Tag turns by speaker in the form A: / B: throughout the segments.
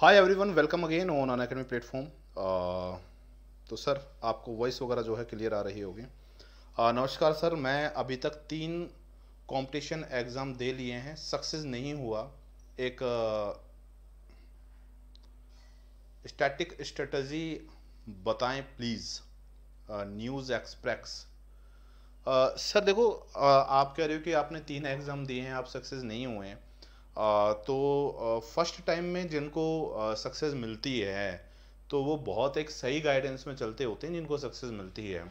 A: hi everyone welcome again on Unacademy platform तो sir आपको voice वगैरह जो है क्लियर आ रही होगी uh, नमस्कार सर मैं अभी तक तीन कंपटीशन एग्ज़ाम दे लिए हैं सक्सेस नहीं हुआ एक स्टैटिक uh, स्ट्रेटजी बताएं प्लीज़ न्यूज़ एक्सप्रेस सर देखो uh, आप कह रहे हो कि आपने तीन एग्ज़ाम दिए हैं आप सक्सेस नहीं हुए हैं तो फर्स्ट टाइम में जिनको सक्सेस मिलती है तो वो बहुत एक सही गाइडेंस में चलते होते हैं जिनको सक्सेस मिलती है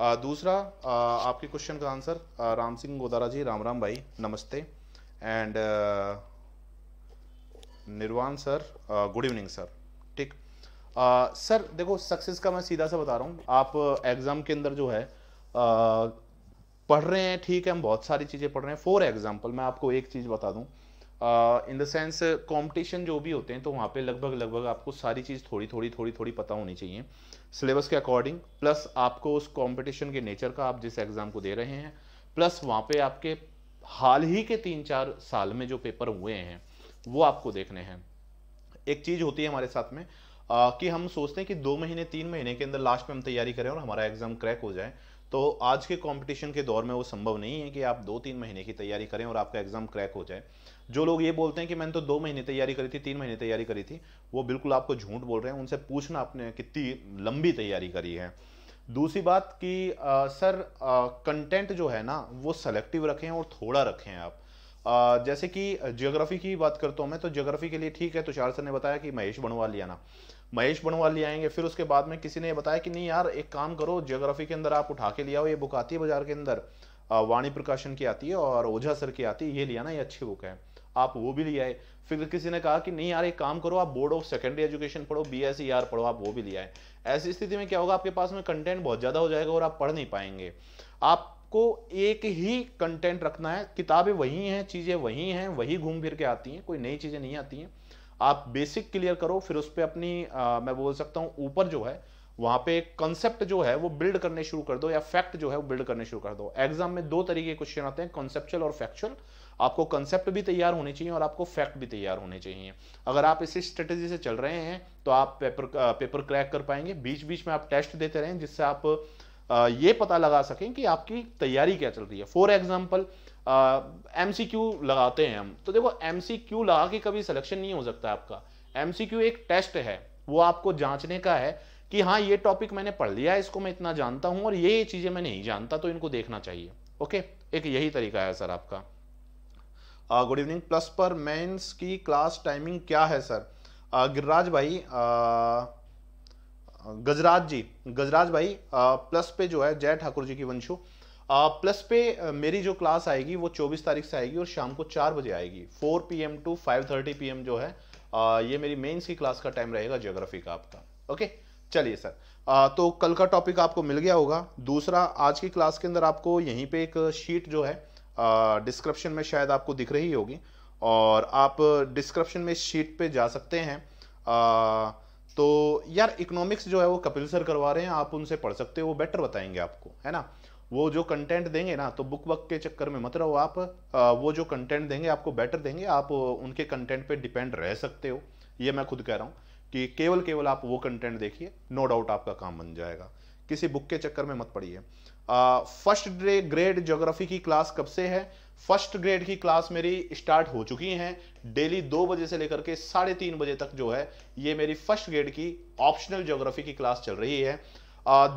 A: आ, दूसरा आ, आपके क्वेश्चन का आंसर राम सिंह गोदारा जी राम राम भाई नमस्ते and Nirvan sir good evening sir ठीक सर देखो सक्सेस का मैं सीधा सा बता रहा हूँ आप एग्ज़ाम के अंदर जो है पढ़ रहे हैं ठीक है हम बहुत सारी चीज़ें पढ़ रहे हैं फॉर एग्ज़ाम्पल मैं आपको एक चीज़ बता दूँ इन द सेंस कॉम्पिटिशन जो भी होते हैं तो वहाँ पे लगभग लगभग आपको सारी चीज़ थोड़ी थोड़ी थोड़ी थोड़ी पता होनी चाहिए सिलेबस के अकॉर्डिंग प्लस आपको उस कॉम्पिटिशन के नेचर का आप जिस एग्ज़ाम को दे रहे हैं प्लस वहाँ पे आपके हाल ही के तीन चार साल में जो पेपर हुए हैं वो आपको देखने हैं एक चीज़ होती है हमारे साथ में आ, कि हम सोचते हैं कि दो महीने तीन महीने के अंदर लास्ट में हम तैयारी करें और हमारा एग्ज़ाम क्रैक हो जाए तो आज के कंपटीशन के दौर में वो संभव नहीं है कि आप दो तीन महीने की तैयारी करें और आपका एग्ज़ाम क्रैक हो जाए जो लोग ये बोलते हैं कि मैंने तो दो महीने तैयारी करी थी तीन महीने तैयारी करी थी वो बिल्कुल आपको झूठ बोल रहे हैं उनसे पूछना आपने कितनी लंबी तैयारी करी है दूसरी बात कि आ, सर कंटेंट जो है ना वो सेलेक्टिव रखें और थोड़ा रखें आप आ, जैसे कि जियोग्राफी की बात करता हूँ मैं तो जियोग्राफी के लिए ठीक है तुषार तो सर ने बताया कि महेश बनवाल आना महेश बनवाल ले आएंगे फिर उसके बाद में किसी ने बताया कि नहीं यार एक काम करो जियोग्राफी के अंदर आप उठा के लिया आओ ये बुक आती है बाजार के अंदर वाणी प्रकाशन की आती है और ओझा सर की आती है ये लिया ना ये अच्छी बुक है आप वो भी ले आए फिर किसी ने कहा कि नहीं यार एक काम करो आप बोर्ड ऑफ सेकेंडरी एजुकेशन पढ़ो बी एस आर पढ़ो आप वो भी ले आए ऐसी स्थिति में क्या होगा आपके पास में कंटेंट बहुत ज़्यादा हो जाएगा और आप पढ़ नहीं पाएंगे आपको एक ही कंटेंट रखना है किताबें वही हैं चीज़ें वही हैं वही घूम फिर के आती हैं कोई नई चीज़ें नहीं आती हैं आप बेसिक क्लियर करो फिर उस पर अपनी आ, मैं बोल सकता हूँ ऊपर जो है वहां पे कंसेप्ट जो है वो बिल्ड करने शुरू कर दो या फैक्ट जो है वो बिल्ड करने शुरू कर दो एग्जाम में दो तरीके क्वेश्चन आते हैं कॉन्सेप्चुअल और फैक्चुअल आपको कंसेप्ट भी तैयार होने चाहिए और आपको फैक्ट भी तैयार होने चाहिए अगर आप इसी स्ट्रेटेजी से चल रहे हैं तो आप पेपर पेपर क्रैक कर पाएंगे बीच बीच में आप टेस्ट देते रहें जिससे आप ये पता लगा सकें कि आपकी तैयारी क्या चल रही है फॉर एग्जाम्पल एम लगाते हैं हम तो देखो एम लगा के कभी सिलेक्शन नहीं हो सकता आपका एम एक टेस्ट है वो आपको जांचने का है कि हाँ ये टॉपिक मैंने पढ़ लिया इसको मैं इतना जानता हूँ और ये चीज़ें मैं नहीं जानता तो इनको देखना चाहिए ओके एक यही तरीका है सर आपका गुड इवनिंग प्लस पर मेंस की क्लास टाइमिंग क्या है सर गिरिराज uh, भाई गजराज uh, uh, जी गजराज भाई प्लस पे जो है जय ठाकुर जी की वंशु प्लस पे मेरी जो क्लास आएगी वो 24 तारीख से आएगी और शाम को चार बजे आएगी 4 पीएम टू 5:30 एम जो है ये मेरी मेंस की क्लास का टाइम रहेगा ज्योग्राफी का आपका ओके चलिए सर तो कल का टॉपिक आपको मिल गया होगा दूसरा आज की क्लास के अंदर आपको यहीं पे एक शीट जो है डिस्क्रिप्शन में शायद आपको दिख रही होगी और आप डिस्क्रिप्शन में शीट पे जा सकते हैं आ, तो यार इकोनॉमिक्स जो है वो कपिल सर करवा रहे हैं आप उनसे पढ़ सकते हो वो बेटर बताएंगे आपको है ना वो जो कंटेंट देंगे ना तो बुक वक के चक्कर में मत रहो आप आ, वो जो कंटेंट देंगे आपको बेटर देंगे आप उनके कंटेंट पे डिपेंड रह सकते हो ये मैं खुद कह रहा हूँ कि केवल केवल आप वो कंटेंट देखिए नो डाउट आपका काम बन जाएगा किसी बुक के चक्कर में मत पड़िए फर्स्ट ग्रेड ज्योग्राफी की क्लास कब से है फर्स्ट ग्रेड की क्लास मेरी स्टार्ट हो चुकी है डेली दो बजे से लेकर के साढ़े तीन बजे तक जो है ये मेरी फर्स्ट ग्रेड की ऑप्शनल ज्योग्राफी की क्लास चल रही है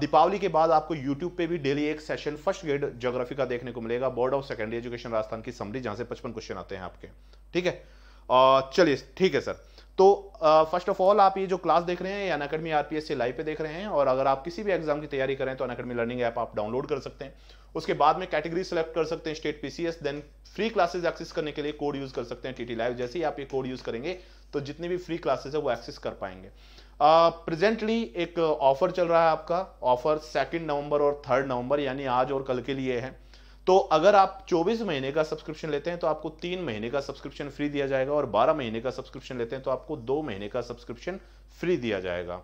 A: दीपावली के बाद आपको YouTube पे भी डेली एक सेशन फर्स्ट ग्रेड ज्योग्राफी का देखने को मिलेगा board of secondary education Rajasthan की समरी जहां से पचपन क्वेश्चन आते हैं आपके ठीक है चलिए ठीक है सर तो फर्स्ट ऑफ ऑल आप ये जो क्लास देख रहे हैं ये अनकेडमी आरपीएस से लाइव पे देख रहे हैं और अगर आप किसी भी एग्जाम की तैयारी करें तो अकेडमी लर्निंग ऐप आप डाउनलोड कर सकते हैं उसके बाद में कैटेगरी सेलेक्ट कर सकते हैं state PCS then free classes access करने के लिए कोड यूज कर सकते हैं टी लाइव जैसे ही आप ये कोड यूज करेंगे तो जितनी भी फ्री क्लासेस है वो एक्सेस कर पाएंगे प्रेजेंटली uh, एक ऑफर चल रहा है आपका ऑफर सेकेंड नवंबर और थर्ड नवंबर यानी आज और कल के लिए है तो अगर आप 24 महीने का सब्सक्रिप्शन लेते हैं तो आपको तीन महीने का सब्सक्रिप्शन फ्री दिया जाएगा और 12 महीने का सब्सक्रिप्शन लेते हैं तो आपको दो महीने का सब्सक्रिप्शन फ्री दिया जाएगा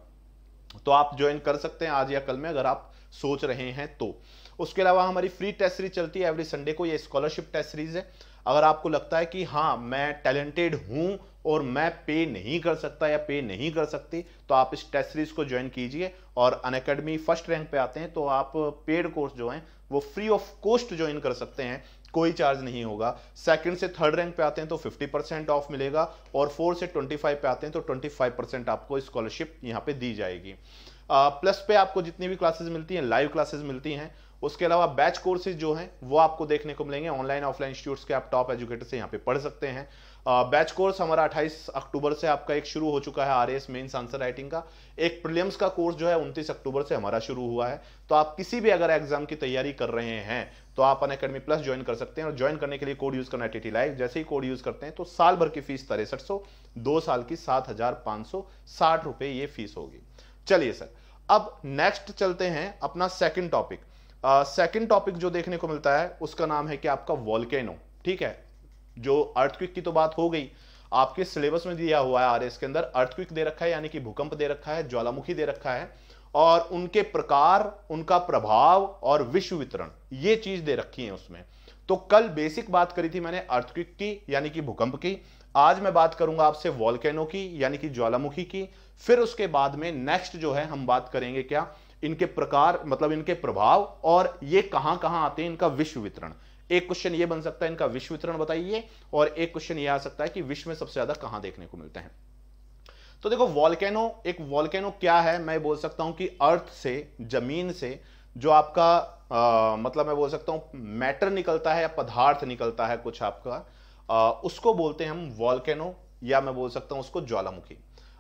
A: तो आप ज्वाइन कर सकते हैं आज या कल में अगर आप सोच रहे हैं तो उसके अलावा हमारी फ्री टेस्ट सीरीज चलती है एवरी संडे को ये स्कॉलरशिप टेस्ट सीरीज है अगर आपको लगता है कि हाँ मैं टैलेंटेड हूं और मैं पे नहीं कर सकता या पे नहीं कर सकती तो आप इस टेस्ट सीरीज को ज्वाइन कीजिए और अन फर्स्ट रैंक पे आते हैं तो आप पेड कोर्स जो हैं वो फ्री ऑफ कॉस्ट ज्वाइन कर सकते हैं कोई चार्ज नहीं होगा सेकंड से थर्ड रैंक पे आते हैं तो 50 परसेंट ऑफ मिलेगा और फोर्थ से 25 पे आते हैं तो 25 परसेंट आपको स्कॉलरशिप यहाँ पे दी जाएगी प्लस पे आपको जितनी भी क्लासेस मिलती हैं लाइव क्लासेस मिलती हैं उसके अलावा बैच कोर्सेज जो हैं वो आपको देखने को मिलेंगे ऑनलाइन ऑफलाइन इंस्टीट्यूट्स के आप टॉप एजुकेटर से यहाँ पे पढ़ सकते हैं बैच कोर्स हमारा 28 अक्टूबर से आपका एक शुरू हो चुका है R S mains answer writing का एक प्रीलिम्स का कोर्स जो है 29 अक्टूबर से हमारा शुरू हुआ है तो आप किसी भी अगर एग्जाम की तैयारी कर रहे हैं तो आप अन अकेडमी प्लस ज्वाइन कर सकते हैं और ज्वाइन करने के लिए कोड यूज करना है टी लाइव जैसे ही कोड यूज करते हैं तो साल भर की फीस तिरसठ सौ दो साल की सात हजार पांच सौ साठ रुपए ये फीस होगी चलिए सर अब नेक्स्ट चलते हैं अपना सेकेंड टॉपिक सेकेंड टॉपिक जो देखने को मिलता है उसका नाम है कि आपका वॉल्केनो ठीक है जो अर्थक्विक की तो बात हो गई आपके सिलेबस में दिया हुआ है आरएस के अंदर अर्थक्विक दे रखा है यानी कि भूकंप दे रखा है ज्वालामुखी दे रखा है और उनके प्रकार उनका प्रभाव और विश्व वितरण ये चीज दे रखी है उसमें तो कल बेसिक बात करी थी मैंने अर्थक्विक की यानी कि भूकंप की आज मैं बात करूंगा आपसे वॉलकैनो की यानी कि ज्वालामुखी की फिर उसके बाद में नेक्स्ट जो है हम बात करेंगे क्या इनके प्रकार मतलब इनके प्रभाव और ये कहां कहां आते हैं इनका विश्व वितरण एक क्वेश्चन ये बन सकता है इनका विश्व वितरण बताइए और एक क्वेश्चन ये आ सकता है कि विश्व में सबसे ज्यादा कहां देखने को मिलते हैं तो देखो वॉल्केनो एक वॉल्केनो क्या है मैं बोल सकता हूं कि अर्थ से जमीन से जो आपका आ, मतलब मैं बोल सकता हूं मैटर निकलता है या पदार्थ निकलता है कुछ आपका आ, उसको बोलते हैं हम वॉल्केनो या मैं बोल सकता हूं उसको ज्वालामुखी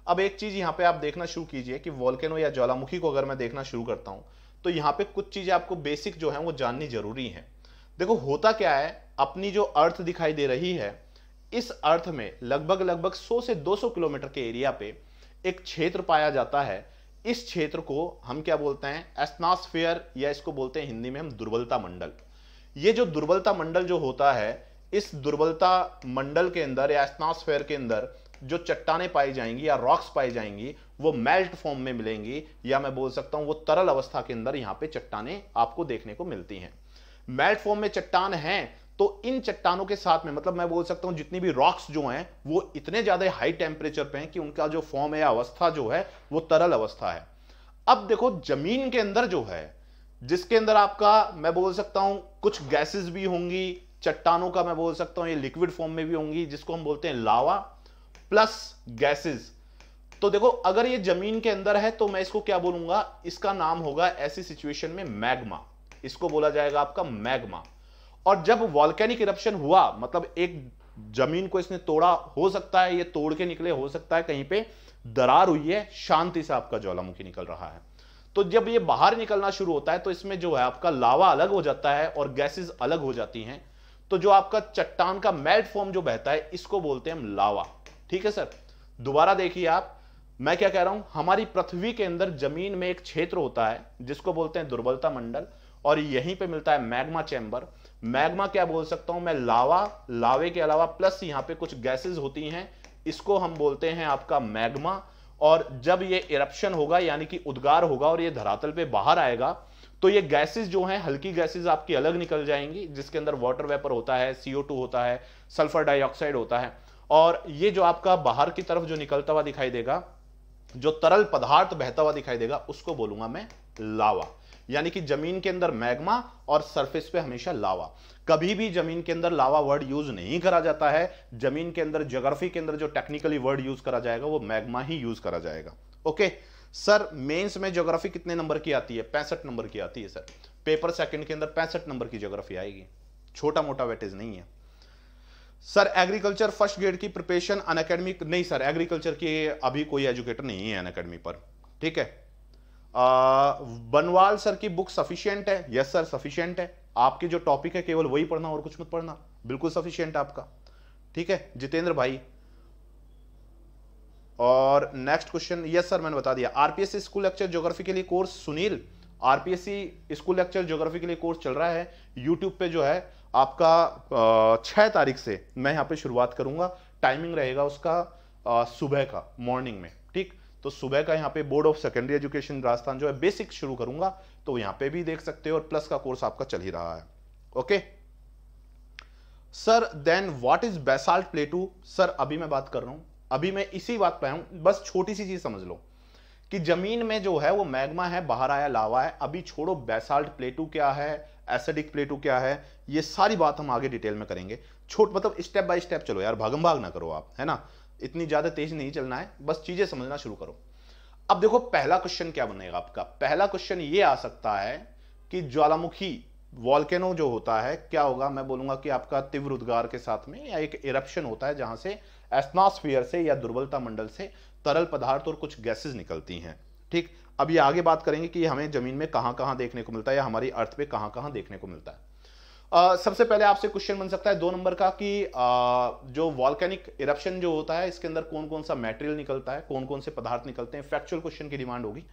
A: अब एक चीज यहां पे आप देखना शुरू कीजिए कि वॉल्केनो या ज्वालामुखी को अगर मैं देखना शुरू करता हूं तो यहाँ पे कुछ चीजें आपको बेसिक जो है वो जाननी जरूरी है देखो होता क्या है अपनी जो अर्थ दिखाई दे रही है इस अर्थ में लगभग लगभग 100 से 200 किलोमीटर के एरिया पे एक क्षेत्र पाया जाता है इस क्षेत्र को हम क्या बोलते हैं एस्नास्फेयर या इसको बोलते हैं हिंदी में हम दुर्बलता मंडल ये जो दुर्बलता मंडल जो होता है इस दुर्बलता मंडल के अंदर या एस्नास्फेयर के अंदर जो चट्टाने पाई जाएंगी या रॉक्स पाई जाएंगी वो मेल्ट फॉर्म में मिलेंगी या मैं बोल सकता हूं वो तरल अवस्था के अंदर यहाँ पे चट्टाने आपको देखने को मिलती हैं मेल्ट फॉर्म में चट्टान हैं तो इन चट्टानों के साथ में मतलब मैं बोल सकता हूं जितनी भी रॉक्स जो हैं वो इतने ज्यादा हाई टेम्परेचर पे हैं कि उनका जो फॉर्म है अवस्था जो है वो तरल अवस्था है अब देखो जमीन के अंदर जो है जिसके अंदर आपका मैं बोल सकता हूं कुछ गैसेस भी होंगी चट्टानों का मैं बोल सकता हूं ये लिक्विड फॉर्म में भी होंगी जिसको हम बोलते हैं लावा प्लस गैसेस तो देखो अगर ये जमीन के अंदर है तो मैं इसको क्या बोलूंगा इसका नाम होगा ऐसी सिचुएशन में मैग्मा इसको बोला जाएगा आपका मैग्मा और जब वॉल्केनिक इरप्शन हुआ मतलब एक जमीन को इसने तोड़ा हो सकता है ये तोड़ के निकले हो सकता है कहीं पे दरार हुई है शांति से आपका ज्वालामुखी निकल रहा है तो जब ये बाहर निकलना शुरू होता है तो इसमें जो है आपका लावा अलग हो जाता है और गैसेस अलग हो जाती हैं तो जो आपका चट्टान का मेल्ट फॉर्म जो बहता है इसको बोलते हैं हम लावा ठीक है सर दोबारा देखिए आप मैं क्या कह रहा हूं हमारी पृथ्वी के अंदर जमीन में एक क्षेत्र होता है जिसको बोलते हैं दुर्बलता मंडल और यहीं पे मिलता है मैग्मा चैम्बर मैग्मा क्या बोल सकता हूं मैं लावा लावे के अलावा प्लस यहां पे कुछ गैसेज होती हैं इसको हम बोलते हैं आपका मैग्मा और जब ये इरप्शन होगा यानी कि उद्गार होगा और ये धरातल पे बाहर आएगा तो ये गैसेस जो हैं हल्की गैसेस आपकी अलग निकल जाएंगी जिसके अंदर वाटर वेपर होता है सीओ होता है सल्फर डाइऑक्साइड होता है और ये जो आपका बाहर की तरफ जो निकलता हुआ दिखाई देगा जो तरल पदार्थ बहता हुआ दिखाई देगा उसको बोलूंगा मैं लावा यानी कि जमीन के अंदर मैग्मा और सरफेस पे हमेशा लावा कभी भी जमीन के अंदर लावा वर्ड यूज नहीं करा जाता है जमीन के अंदर ज्योग्राफी के अंदर जो टेक्निकली वर्ड यूज करा जाएगा वो मैग्मा ही यूज करा जाएगा ओके सर मेंस में ज्योग्राफी कितने नंबर की आती है पैंसठ नंबर की आती है सर पेपर सेकंड के अंदर पैंसठ नंबर की ज्योग्राफी आएगी छोटा मोटा वेटेज नहीं है सर एग्रीकल्चर फर्स्ट ग्रेड की प्रिपरेशन अनकेडमी नहीं सर एग्रीकल्चर की अभी कोई एजुकेटर नहीं है अनकेडमी पर ठीक है बनवाल सर की बुक सफिशियंट है यस सर सफिशियंट है आपके जो टॉपिक है केवल वही पढ़ना और कुछ मत पढ़ना बिल्कुल सफिशियंट आपका ठीक है जितेंद्र भाई और नेक्स्ट क्वेश्चन यस सर मैंने बता दिया आरपीएससी स्कूल लेक्चर ज्योग्राफी के लिए course Sunil RPSC school lecture geography के लिए कोर्स चल रहा है यूट्यूब पे जो है आपका छह तारीख से मैं यहाँ पे शुरुआत करूंगा टाइमिंग रहेगा उसका सुबह का मॉर्निंग में ठीक तो सुबह का यहाँ पे board of secondary education Rajasthan जो है बेसिक शुरू करूंगा तो यहाँ पे भी देख सकते हो और प्लस का कोर्स आपका चल ही रहा है okay sir then what is basalt plateau sir अभी मैं बात कर रहा हूं अभी मैं इसी बात पे हूं बस छोटी सी चीज समझ लो कि जमीन में जो है वो मैग्मा है बाहर आया लावा है अभी छोड़ो बेसाल्ट प्लेटू क्या है एसिडिक प्लेटू क्या है ये सारी बात हम आगे डिटेल में करेंगे छोट मतलब स्टेप बाय स्टेप चलो यार भागम भाग ना करो आप है ना इतनी ज्यादा तेज नहीं चलना है बस चीजें समझना शुरू करो अब देखो पहला क्वेश्चन क्या बनेगा आपका पहला क्वेश्चन ये आ सकता है कि ज्वालामुखी वॉल्केनो जो होता है क्या होगा मैं बोलूंगा कि आपका तीव्र उद्गार के साथ में या एक इरप्शन होता है जहां से एस्मास्फीयर से या दुर्बलता मंडल से तरल पदार्थ और कुछ गैसेज निकलती हैं ठीक अब ये आगे बात करेंगे कि हमें जमीन में कहां कहां देखने को मिलता है या हमारी अर्थ पे कहां कहां देखने को मिलता है सबसे पहले आपसे क्वेश्चन बन सकता है दो नंबर का कि आ, जो वॉल्केनिक इरप्शन जो होता है इसके अंदर कौन कौन सा मेटेरियल निकलता है कौन कौन से पदार्थ निकलते हैं फैक्चुअल क्वेश्चन की डिमांड होगी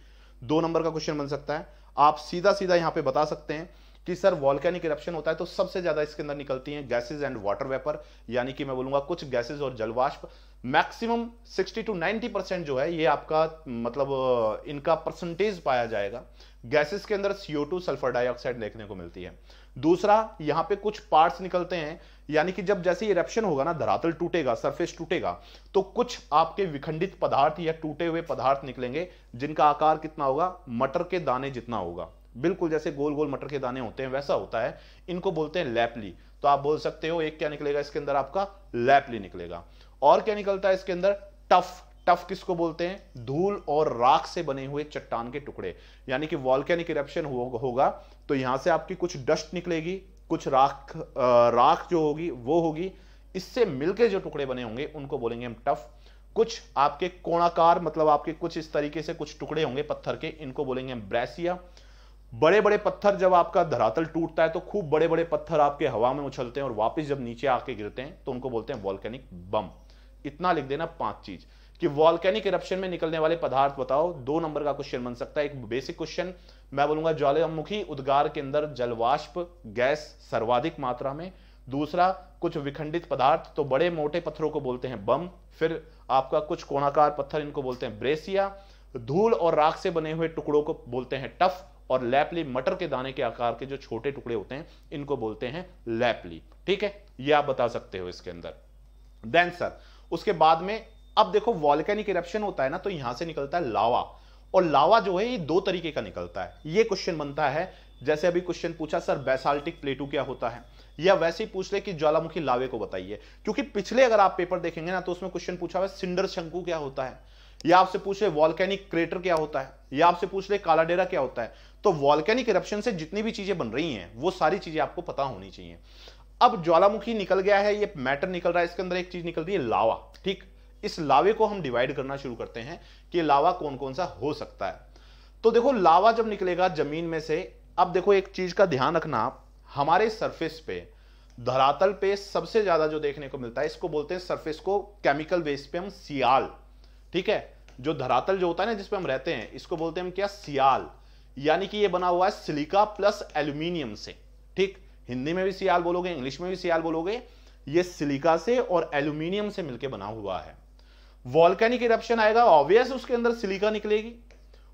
A: दो नंबर का क्वेश्चन बन सकता है आप सीधा सीधा यहां पे बता सकते हैं कि सर वॉल्केनिक इरप्शन होता है तो सबसे ज्यादा इसके अंदर निकलती है गैसेज एंड वाटर वेपर यानी कि मैं बोलूंगा कुछ गैसेज और जलवाष्प maximum sixty two ninety percent जो है ये आपका मतलब इनका परसेंटेज पाया जाएगा गैसेस के अंदर सीओ सल्फर डाइऑक्साइड देखने को मिलती है दूसरा यहां पे कुछ पार्ट्स निकलते हैं यानी कि जब जैसे इरप्शन होगा ना धरातल टूटेगा सरफेस टूटेगा तो कुछ आपके विखंडित पदार्थ या टूटे हुए पदार्थ निकलेंगे जिनका आकार कितना होगा मटर के दाने जितना होगा बिल्कुल जैसे गोल गोल मटर के दाने होते हैं वैसा होता है इनको बोलते हैं लैपली तो आप बोल सकते हो एक क्या निकलेगा इसके अंदर आपका लैपली निकलेगा और क्या निकलता है इसके अंदर टफ टफ किसको बोलते हैं धूल और राख से बने हुए चट्टान के टुकड़े यानी कि वॉल्केनिक इरप्शन होगा तो यहां से आपकी कुछ डस्ट निकलेगी कुछ राख राख जो होगी वो होगी इससे मिलके जो टुकड़े बने होंगे उनको बोलेंगे हम टफ कुछ आपके कोणाकार मतलब आपके कुछ इस तरीके से कुछ टुकड़े होंगे पत्थर के इनको बोलेंगे हम ब्रैसिया बड़े बड़े पत्थर जब आपका धरातल टूटता है तो खूब बड़े बड़े पत्थर आपके हवा में उछलते हैं और वापस जब नीचे आके गिरते हैं तो उनको बोलते हैं वॉल्केनिक बम इतना लिख देना पांच चीज़ कि वॉल्केनिक इरप्शन में निकलने वाले पदार्थ बताओ दो नंबर का क्वेश्चन बन सकता है एक बेसिक क्वेश्चन मैं बोलूंगा ज्वालामुखी उद्गार के अंदर जलवाष्प गैस सर्वाधिक मात्रा में दूसरा कुछ विखंडित पदार्थ तो बड़े मोटे पत्थरों को बोलते हैं बम फिर आपका कुछ कोणाकार पत्थर इनको बोलते हैं ब्रेसिया धूल और राख से बने हुए टुकड़ों को बोलते हैं टफ और लैपली मटर के दाने के आकार के जो छोटे टुकड़े होते हैं इनको बोलते हैं लैपली ठीक है यह आप बता सकते हो इसके अंदर देन सर उसके बाद में अब देखो वॉल्केनिक इरप्शन होता है ना तो यहां से निकलता है लावा और लावा जो है ये दो तरीके का निकलता है ये क्वेश्चन बनता है जैसे अभी क्वेश्चन पूछा सर बेसाल्टिक प्लेटू क्या होता है या वैसे ही पूछ ले कि ज्वालामुखी लावे को बताइए क्योंकि पिछले अगर आप पेपर देखेंगे ना तो उसमें क्वेश्चन पूछा हुआ सिंडर शंकु क्या होता है या आपसे पूछ ले वॉलकैनिक क्रेटर क्या होता है या आपसे पूछ ले कालाडेरा क्या होता है तो वॉल्केनिक इरप्शन से जितनी भी चीजें बन रही हैं वो सारी चीजें आपको पता होनी चाहिए अब ज्वालामुखी निकल गया है ये मैटर निकल रहा है इसके अंदर एक चीज निकल रही है लावा ठीक इस लावे को हम डिवाइड करना शुरू करते हैं कि लावा कौन कौन सा हो सकता है तो देखो लावा जब निकलेगा जमीन में से अब देखो एक चीज का ध्यान रखना आप हमारे सरफेस पे धरातल पे सबसे ज्यादा जो देखने को मिलता है इसको बोलते हैं सरफेस को केमिकल बेस पे हम सियाल ठीक है जो धरातल जो होता है ना जिसपे हम रहते हैं इसको बोलते हैं हम क्या सियाल यानी कि ये बना हुआ है सिलिका प्लस एल्यूमिनियम से ठीक हिंदी में भी सियाल बोलोगे इंग्लिश में भी सियाल बोलोगे ये सिलिका से और एल्यूमिनियम से मिलकर बना हुआ है वॉल्केनिक इरप्शन आएगा ऑब्वियस उसके अंदर सिलिका निकलेगी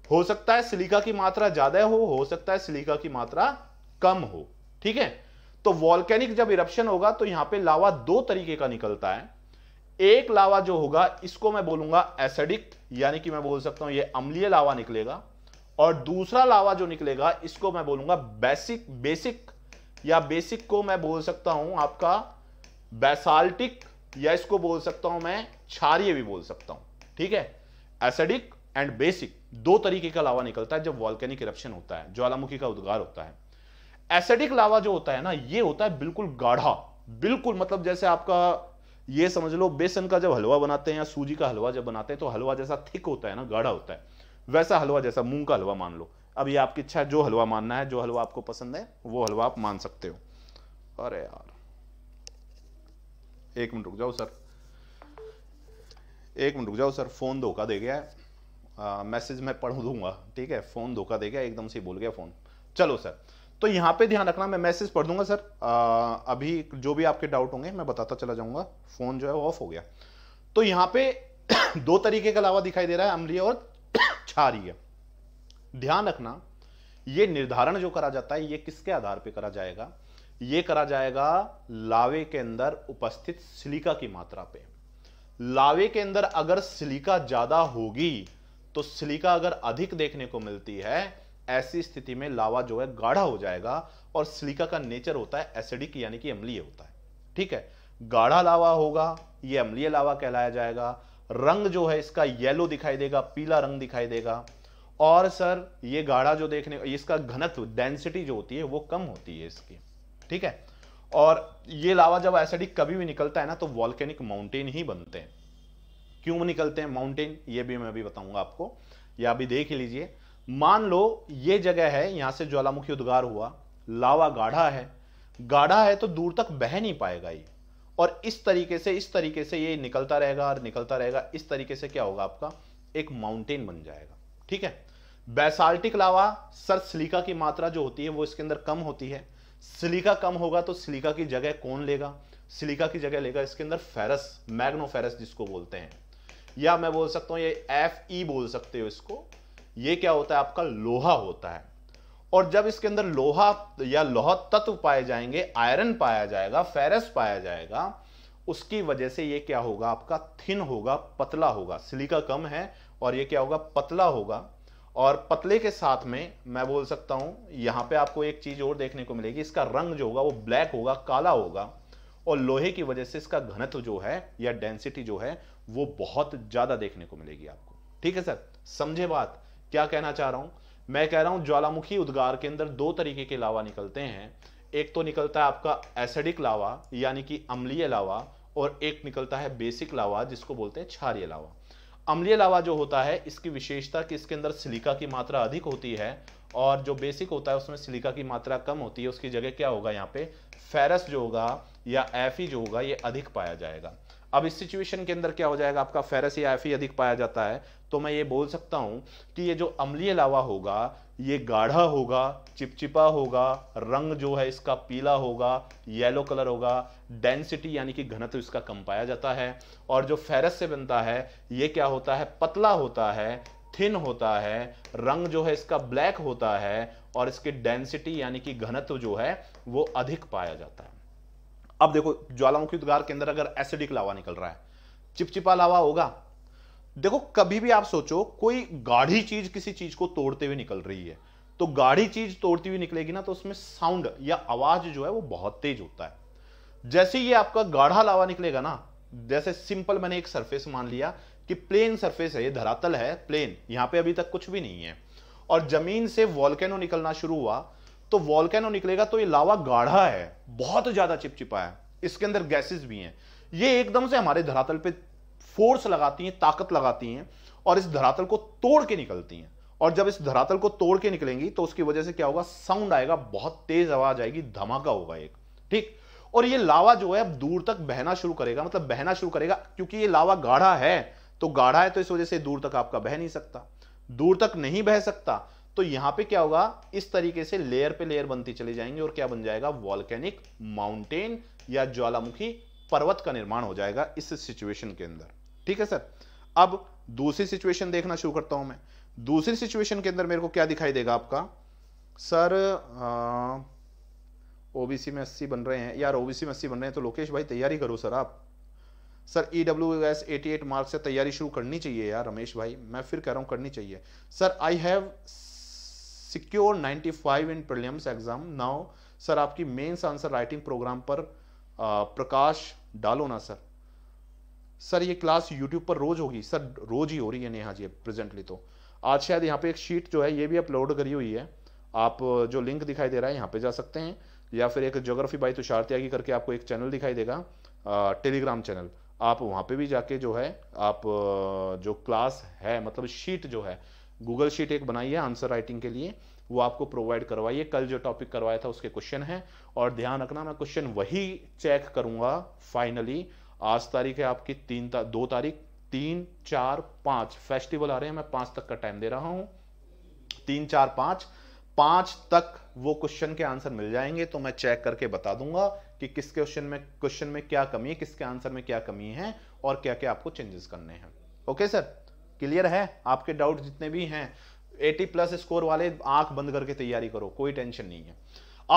A: हो सकता है सिलिका की मात्रा ज्यादा हो हो सकता है सिलिका की मात्रा कम हो ठीक है तो वॉल्केनिक जब इरप्शन होगा तो यहां पे लावा दो तरीके का निकलता है एक लावा जो होगा इसको मैं बोलूंगा एसिडिक यानी कि मैं बोल सकता हूं ये अम्लीय लावा निकलेगा और दूसरा लावा जो निकलेगा इसको मैं बोलूंगा बेसिक बेसिक या बेसिक को मैं बोल सकता हूं आपका बेसाल्टिक या इसको बोल सकता हूं मैं क्षारिय भी बोल सकता हूं ठीक है एसिडिक एंड बेसिक दो तरीके का लावा निकलता है जब वॉल्केनिक इरप्शन होता है ज्वालामुखी का उद्गार होता है एसिडिक लावा जो होता है ना ये होता है बिल्कुल गाढ़ा बिल्कुल मतलब जैसे आपका ये समझ लो बेसन का जब हलवा बनाते हैं या सूजी का हलवा जब बनाते हैं तो हलवा जैसा थिक होता है ना गाढ़ा होता है वैसा हलवा जैसा मूंग का हलवा मान लो अब ये आपकी इच्छा है जो हलवा मानना है जो हलवा आपको पसंद है वो हलवा आप मान सकते हो अरे यार एक मिनट रुक जाओ सर एक मिनट रुक जाओ सर फ़ोन धोखा दे गया है मैसेज मैं पढ़ दूंगा ठीक है फ़ोन धोखा दे गया एकदम से बोल गया फ़ोन चलो सर तो यहाँ पे ध्यान रखना मैं मैसेज पढ़ दूंगा सर आ, अभी जो भी आपके डाउट होंगे मैं बताता चला जाऊंगा फ़ोन जो है ऑफ हो गया तो यहाँ पे दो तरीके का लावा दिखाई दे रहा है अम्लीय और क्षारीय ध्यान रखना ये निर्धारण जो करा जाता है ये किसके आधार पे करा जाएगा ये करा जाएगा लावे के अंदर उपस्थित सिलिका की मात्रा पे लावे के अंदर अगर सिलिका ज्यादा होगी तो सिलिका अगर अधिक देखने को मिलती है ऐसी स्थिति में लावा जो है गाढ़ा हो जाएगा और सिलिका का नेचर होता है एसिडिक यानी कि अम्लीय होता है ठीक है गाढ़ा लावा होगा यह अम्लीय लावा कहलाया जाएगा रंग जो है इसका येलो दिखाई देगा पीला रंग दिखाई देगा और सर ये गाढ़ा जो देखने इसका घनत्व डेंसिटी जो होती है वो कम होती है इसकी ठीक है और ये लावा जब एसिडिक कभी भी निकलता है ना तो वॉल्केनिक माउंटेन ही बनते हैं क्यों निकलते हैं माउंटेन ये भी मैं अभी बताऊंगा आपको या अभी देख लीजिए मान लो ये जगह है यहां से ज्वालामुखी उद्गार हुआ लावा गाढ़ा है गाढ़ा है तो दूर तक बह नहीं पाएगा ये और इस तरीके से इस तरीके से ये निकलता रहेगा और निकलता रहेगा इस तरीके से क्या होगा आपका एक माउंटेन बन जाएगा ठीक है बेसाल्टिक लावा सर सिलिका की मात्रा जो होती है वो इसके अंदर कम होती है सिलिका कम होगा तो सिलिका की जगह कौन लेगा सिलिका की जगह लेगा इसके अंदर फेरस मैग्नोफेरस जिसको बोलते हैं या मैं बोल सकता हूं ये एफ ई बोल सकते हो इसको ये क्या होता है आपका लोहा होता है और जब इसके अंदर लोहा या लोह तत्व पाए जाएंगे आयरन पाया जाएगा फेरस पाया जाएगा उसकी वजह से ये क्या होगा आपका थिन होगा पतला होगा सिलिका कम है और ये क्या होगा पतला होगा और पतले के साथ में मैं बोल सकता हूँ यहाँ पे आपको एक चीज़ और देखने को मिलेगी इसका रंग जो होगा वो ब्लैक होगा काला होगा और लोहे की वजह से इसका घनत्व जो है या डेंसिटी जो है वो बहुत ज़्यादा देखने को मिलेगी आपको ठीक है सर समझे बात क्या कहना चाह रहा हूँ मैं कह रहा हूँ ज्वालामुखी उद्गार के अंदर दो तरीके के लावा निकलते हैं एक तो निकलता है आपका एसिडिक लावा यानी कि अम्लीय लावा और एक निकलता है बेसिक लावा जिसको बोलते हैं क्षारीय लावा अम्लीय लावा जो होता है इसकी विशेषता कि इसके अंदर सिलिका की मात्रा अधिक होती है और जो बेसिक होता है उसमें सिलिका की मात्रा कम होती है उसकी जगह क्या होगा यहाँ पे फेरस जो होगा या एफ जो होगा ये अधिक पाया जाएगा अब इस सिचुएशन के अंदर क्या हो जाएगा आपका फेरस या एफ अधिक पाया जाता है तो मैं ये बोल सकता हूँ कि ये जो अम्लीय लावा होगा ये गाढ़ा होगा चिपचिपा होगा रंग जो है इसका पीला होगा येलो कलर होगा डेंसिटी यानी कि घनत्व इसका कम पाया जाता है और जो फेरस से बनता है ये क्या होता है पतला होता है थिन होता है रंग जो है इसका ब्लैक होता है और इसकी डेंसिटी यानी कि घनत्व जो है वो अधिक पाया जाता है अब देखो ज्वालामुखी उद्गार के अंदर अगर एसिडिक लावा निकल रहा है चिपचिपा लावा होगा देखो कभी भी आप सोचो कोई गाढ़ी चीज किसी चीज को तोड़ते हुए निकल रही है तो गाढ़ी चीज तोड़ती हुई निकलेगी ना तो उसमें साउंड या आवाज जो है वो बहुत तेज होता है जैसे ये आपका गाढ़ा लावा निकलेगा ना जैसे सिंपल मैंने एक सरफेस मान लिया कि प्लेन सरफेस है ये धरातल है प्लेन यहां पे अभी तक कुछ भी नहीं है और जमीन से वॉलकैनो निकलना शुरू हुआ तो वॉलकैनो निकलेगा तो ये लावा गाढ़ा है बहुत ज्यादा चिपचिपा है इसके अंदर गैसेस भी हैं ये एकदम से हमारे धरातल पे फोर्स लगाती हैं ताकत लगाती हैं और इस धरातल को तोड़ के निकलती हैं और जब इस धरातल को तोड़ के निकलेंगी तो उसकी वजह से क्या होगा साउंड आएगा बहुत तेज आवाज आएगी धमाका होगा एक ठीक और ये लावा जो है अब दूर तक बहना शुरू करेगा मतलब बहना शुरू करेगा क्योंकि ये लावा गाढ़ा है तो गाढ़ा है तो इस वजह से दूर तक आपका बह नहीं सकता दूर तक नहीं बह सकता तो यहां पे क्या होगा इस तरीके से लेयर पे लेयर बनती चली जाएंगी और क्या बन जाएगा वॉल्केनिक माउंटेन या ज्वालामुखी पर्वत का निर्माण हो जाएगा इस सिचुएशन के अंदर ठीक है सर अब दूसरी सिचुएशन देखना शुरू करता हूं मैं दूसरी सिचुएशन के अंदर मेरे को क्या दिखाई देगा आपका सर ओबीसी में अस्सी बन रहे हैं यार ओबीसी में अस्सी बन रहे हैं तो लोकेश भाई तैयारी करो सर आप sir E W S eighty eight marks से तैयारी शुरू करनी चाहिए यार रमेश भाई मैं फिर कह रहा हूँ करनी चाहिए sir I have secure five in prelims exam now sir आपकी मेंस आंसर राइटिंग प्रोग्राम पर आ, प्रकाश डालो ना सर सर ये क्लास यूट्यूब पर रोज होगी सर रोज ही हो रही है नेहा जी प्रेजेंटली तो आज शायद यहाँ पे एक शीट जो है ये भी अपलोड करी हुई है आप जो लिंक दिखाई दे रहा है यहाँ पे जा सकते हैं या फिर एक जोग्राफी बाई तुषार त्यागी करके आपको एक चैनल दिखाई देगा टेलीग्राम चैनल आप वहाँ पे भी जाके जो है आप जो क्लास है मतलब शीट जो है गूगल शीट एक बनाई है आंसर राइटिंग के लिए वो आपको प्रोवाइड करवाइए कल जो टॉपिक करवाया था उसके क्वेश्चन हैं और ध्यान रखना मैं क्वेश्चन वही चेक करूंगा फाइनली आज तारीख है आपकी तीन ता, दो तारीख तीन चार पांच फेस्टिवल आ रहे हैं मैं पांच तक का टाइम दे रहा हूं तीन चार पांच पांच तक वो क्वेश्चन के आंसर मिल जाएंगे तो मैं चेक करके बता दूंगा कि किस क्वेश्चन में क्वेश्चन में क्या कमी है किसके आंसर में क्या कमी है और क्या क्या आपको चेंजेस करने हैं ओके सर क्लियर है आपके डाउट जितने भी हैं 80 प्लस स्कोर वाले आंख बंद करके तैयारी करो कोई टेंशन नहीं है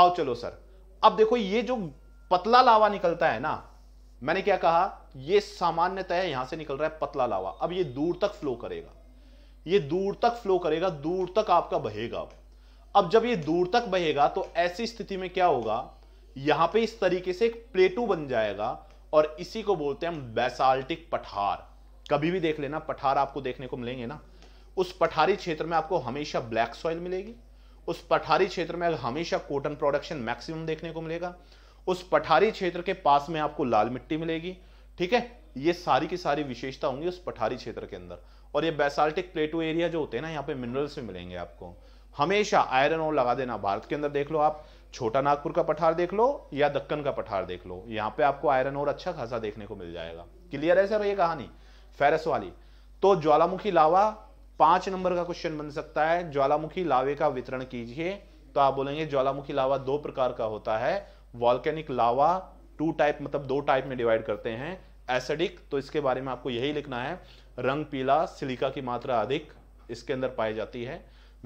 A: आओ चलो सर अब देखो ये जो पतला लावा निकलता है ना मैंने क्या कहा ये सामान्यतः यहां से निकल रहा है पतला लावा अब ये दूर तक फ्लो करेगा ये दूर तक फ्लो करेगा दूर तक आपका बहेगा अब जब ये दूर तक बहेगा तो ऐसी स्थिति में क्या होगा यहां पे इस तरीके से एक प्लेटू बन जाएगा और इसी को बोलते हैं हम बेसाल्टिक पठार कभी भी देख लेना पठार आपको देखने को मिलेंगे ना उस पठारी क्षेत्र में आपको हमेशा ब्लैक सॉइल मिलेगी उस पठारी क्षेत्र में हमेशा कॉटन प्रोडक्शन मैक्सिमम देखने को मिलेगा उस पठारी क्षेत्र के पास में आपको लाल मिट्टी मिलेगी ठीक है ये सारी की सारी विशेषता होंगी उस पठारी क्षेत्र के अंदर और ये बेसाल्टिक प्लेटो एरिया जो होते हैं ना यहाँ पे मिनरल्स भी मिलेंगे आपको हमेशा आयरन और लगा देना भारत के अंदर देख लो आप छोटा नागपुर का पठार देख लो या दक्कन का पठार देख लो यहाँ पे आपको आयरन और अच्छा खासा देखने को मिल जाएगा क्लियर है सर ये कहानी फेरस वाली तो ज्वालामुखी लावा पांच नंबर का क्वेश्चन बन सकता है ज्वालामुखी लावे का वितरण कीजिए तो आप बोलेंगे ज्वालामुखी लावा दो प्रकार का होता है वॉल्केनिक लावा टू टाइप मतलब दो टाइप में डिवाइड करते हैं एसिडिक तो इसके बारे में आपको यही लिखना है रंग पीला सिलिका की मात्रा अधिक इसके अंदर पाई जाती है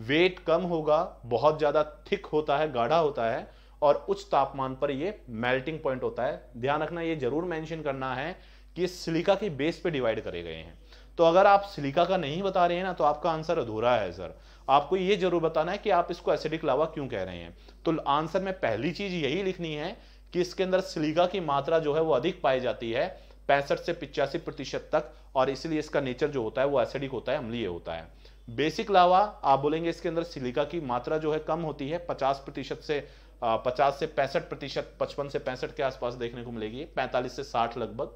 A: वेट कम होगा बहुत ज़्यादा थिक होता है गाढ़ा होता है और उच्च तापमान पर ये मेल्टिंग पॉइंट होता है ध्यान रखना ये जरूर मेंशन करना है कि सिलिका की बेस पे डिवाइड करे गए हैं तो अगर आप सिलिका का नहीं बता रहे हैं ना तो आपका आंसर अधूरा है सर आपको ये जरूर बताना है कि आप इसको एसिडिक लावा क्यों कह रहे हैं तो आंसर में पहली चीज यही लिखनी है कि इसके अंदर सिलिका की मात्रा जो है वो अधिक पाई जाती है पैंसठ से पिचासी प्रतिशत तक और इसलिए इसका नेचर जो होता है वो एसिडिक होता है अम्लीय होता है बेसिक लावा आप बोलेंगे इसके अंदर सिलिका की मात्रा जो है कम होती है पचास प्रतिशत से पचास से पैंसठ प्रतिशत पचपन से पैंसठ के आसपास देखने को मिलेगी पैंतालीस से साठ लगभग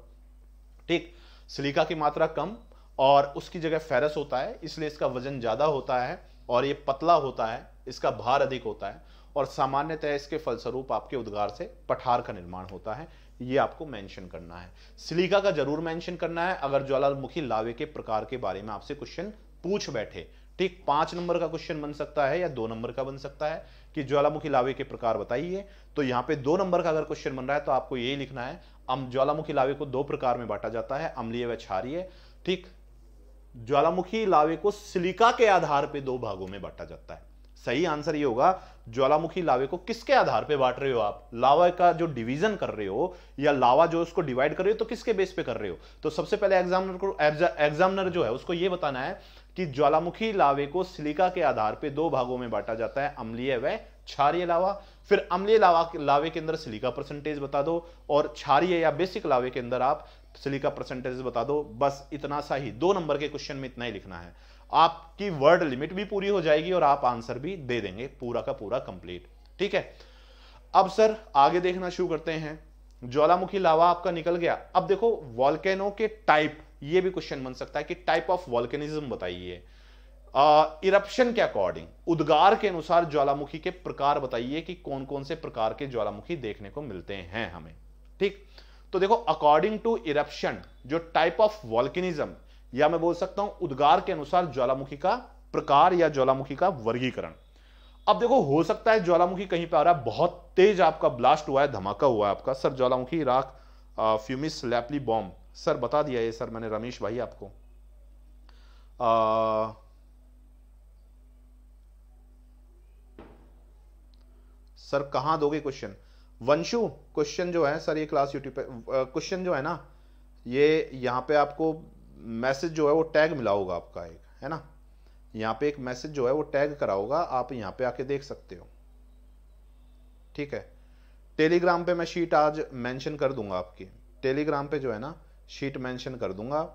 A: ठीक सिलिका की मात्रा कम और उसकी जगह फेरस होता है इसलिए इसका वजन ज़्यादा होता है और ये पतला होता है इसका भार अधिक होता है और सामान्यतः इसके फलस्वरूप आपके उद्गार से पठार का निर्माण होता है ये आपको मेंशन करना है सिलिका का जरूर मेंशन करना है अगर ज्वालामुखी लावे के प्रकार के बारे में आपसे क्वेश्चन पूछ बैठे ठीक पांच नंबर का क्वेश्चन बन सकता है या दो नंबर का बन सकता है कि ज्वालामुखी लावे के प्रकार बताइए तो यहाँ पे दो नंबर का अगर क्वेश्चन बन रहा है तो आपको यही लिखना है ज्वालामुखी लावे को दो प्रकार में बांटा जाता है अम्लीय व क्षारीय ठीक ज्वालामुखी लावे को सिलिका के आधार पर दो भागों में बांटा जाता है सही आंसर ये होगा ज्वालामुखी लावे को किसके आधार पे बांट रहे हो आप लावा का जो डिवीजन कर रहे हो या लावा जो उसको डिवाइड कर रहे हो तो किसके बेस पे कर रहे हो तो सबसे पहले एग्जामिनर को एग्जामिनर जो है उसको ये बताना है कि ज्वालामुखी लावे को सिलिका के आधार पे दो भागों में बांटा जाता है अम्लीय व क्षारीय लावा फिर अम्लीय लावा लावे के अंदर सिलिका परसेंटेज बता दो और क्षारीय या बेसिक लावे के अंदर आप सिलिका परसेंटेज बता दो बस इतना सा ही दो नंबर के क्वेश्चन में इतना ही लिखना है आपकी वर्ड लिमिट भी पूरी हो जाएगी और आप आंसर भी दे देंगे पूरा का पूरा कंप्लीट ठीक है अब सर आगे देखना शुरू करते हैं ज्वालामुखी लावा आपका निकल गया अब देखो वॉल्केनो के टाइप ये भी क्वेश्चन बन सकता है कि टाइप ऑफ वॉल्केनिज्म बताइए इरप्शन के अकॉर्डिंग उद्गार के अनुसार ज्वालामुखी के प्रकार बताइए कि कौन कौन से प्रकार के ज्वालामुखी देखने को मिलते हैं हमें ठीक तो देखो अकॉर्डिंग टू इरप्शन जो टाइप ऑफ वॉल्किनिज्म या मैं बोल सकता हूं उद्गार के अनुसार ज्वालामुखी का प्रकार या ज्वालामुखी का वर्गीकरण अब देखो हो सकता है ज्वालामुखी कहीं पे आ रहा है बहुत तेज आपका ब्लास्ट हुआ है धमाका हुआ है आपका सर ज्वालामुखी राख फ्यूमिस लैपली बॉम्ब सर बता दिया ये सर मैंने रमेश भाई आपको आ, सर कहां दोगे क्वेश्चन वंशु क्वेश्चन जो है सर ये क्लास यूट्यूब पे क्वेश्चन जो है ना ये यहाँ पे आपको मैसेज जो है वो टैग मिला होगा आपका एक है ना यहाँ पे एक मैसेज जो है वो टैग करा होगा आप यहाँ पे आके देख सकते हो ठीक है टेलीग्राम पे मैं शीट आज मेंशन कर दूंगा आपकी टेलीग्राम पे जो है ना शीट मेंशन कर दूंगा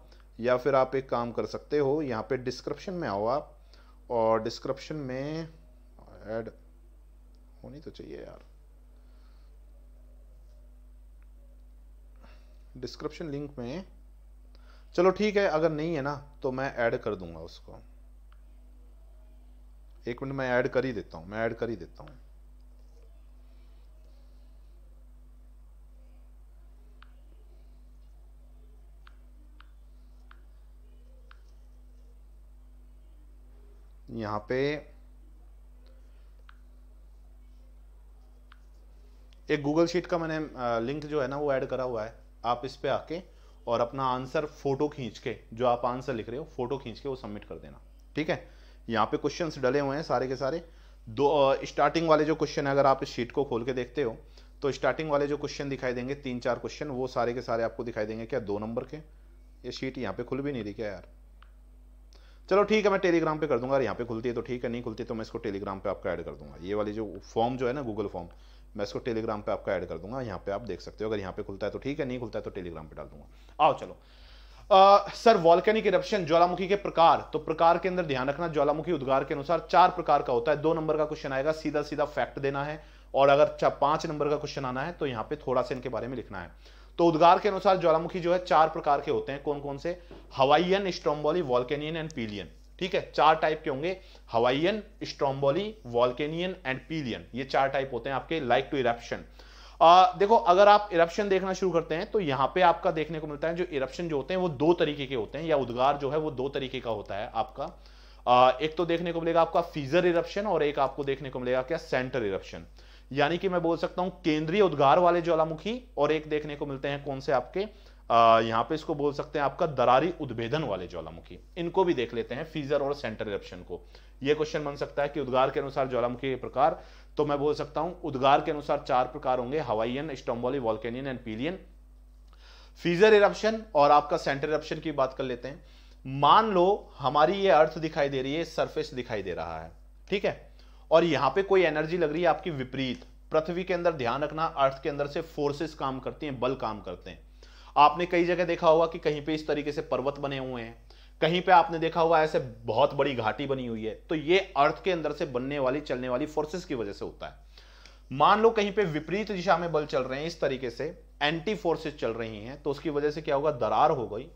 A: या फिर आप एक काम कर सकते हो यहाँ पे डिस्क्रिप्शन में आओ आप और डिस्क्रिप्शन में एड होनी तो चाहिए यार डिस्क्रिप्शन लिंक में चलो ठीक है अगर नहीं है ना तो मैं ऐड कर दूंगा उसको एक मिनट मैं ऐड कर ही देता हूं मैं ऐड कर ही देता हूं यहां पे एक गूगल शीट का मैंने लिंक जो है ना वो ऐड करा हुआ है आप इस पर आके और अपना आंसर फोटो खींच के जो आप आंसर लिख रहे हो फोटो खींच के वो सबमिट कर देना ठीक है यहाँ पे क्वेश्चन डले हुए हैं सारे के सारे दो स्टार्टिंग वाले जो क्वेश्चन है अगर आप इस शीट को खोल के देखते हो तो स्टार्टिंग वाले जो क्वेश्चन दिखाई देंगे तीन चार क्वेश्चन वो सारे के सारे आपको दिखाई देंगे क्या दो नंबर के ये शीट यहाँ पे खुल भी नहीं रही क्या यार चलो ठीक है मैं टेलीग्राम पे कर दूंगा यार यहाँ पे खुलती है तो ठीक है नहीं खुलती तो मैं इसको टेलीग्राम पे आपका ऐड कर दूंगा ये वाली जो फॉर्म जो है ना गूगल फॉर्म मैं इसको टेलीग्राम पे आपका ऐड कर दूंगा यहाँ पे आप देख सकते हो अगर यहाँ पे खुलता है तो ठीक है नहीं खुलता है तो टेलीग्राम पे डाल दूंगा आओ चलो आ, सर वॉल्केनिक इरप्शन ज्वालामुखी के प्रकार तो प्रकार के अंदर ध्यान रखना ज्वालामुखी उद्गार के अनुसार चार प्रकार का होता है दो नंबर का क्वेश्चन आएगा सीधा सीधा फैक्ट देना है और अगर पांच नंबर का क्वेश्चन आना है तो यहाँ पे थोड़ा सा इनके बारे में लिखना है तो उद्गार के अनुसार ज्वालामुखी जो है चार प्रकार के होते हैं कौन कौन से Hawaiian Stromboli Vulcanian and Pelean ठीक है चार टाइप के होंगे Hawaiian Stromboli Vulcanian and Pelean ये चार टाइप होते हैं आपके लाइक टू इरप्शन देखो अगर आप इरप्शन देखना शुरू करते हैं तो यहां पे आपका देखने को मिलता है जो इरप्शन जो होते हैं वो दो तरीके के होते हैं या उद्गार जो है वो दो तरीके का होता है आपका आ, एक तो देखने को मिलेगा आपका फीजर इरप्शन और एक आपको देखने को मिलेगा क्या सेंटर इरप्शन यानी कि मैं बोल सकता हूं केंद्रीय उद्गार वाले ज्वालामुखी और एक देखने को मिलते हैं कौन से आपके यहाँ पे इसको बोल सकते हैं आपका दरारी उद्भेदन वाले ज्वालामुखी इनको भी देख लेते हैं फीजर और सेंटर इरप्शन को यह क्वेश्चन बन सकता है कि उद्गार के अनुसार ज्वालामुखी के प्रकार तो मैं बोल सकता हूं उद्गार के अनुसार चार प्रकार होंगे Hawaiian Stromboli Vulcanian and Pelean geyser eruption और आपका सेंटर इप्शन की बात कर लेते हैं मान लो हमारी ये अर्थ दिखाई दे रही है सरफेस दिखाई दे रहा है ठीक है और यहां पे कोई एनर्जी लग रही है आपकी विपरीत पृथ्वी के अंदर ध्यान रखना अर्थ के अंदर से फोर्सेस काम करती हैं बल काम करते हैं आपने कई जगह देखा होगा कि कहीं पे इस तरीके से पर्वत बने हुए हैं कहीं पे आपने देखा हुआ ऐसे बहुत बड़ी घाटी बनी हुई है तो ये अर्थ के अंदर से बनने वाली चलने वाली फोर्सेस की वजह से होता है मान लो कहीं पे विपरीत दिशा में बल चल रहे हैं इस तरीके से एंटी फोर्सेस चल रही हैं तो उसकी वजह से क्या होगा दरार हो गई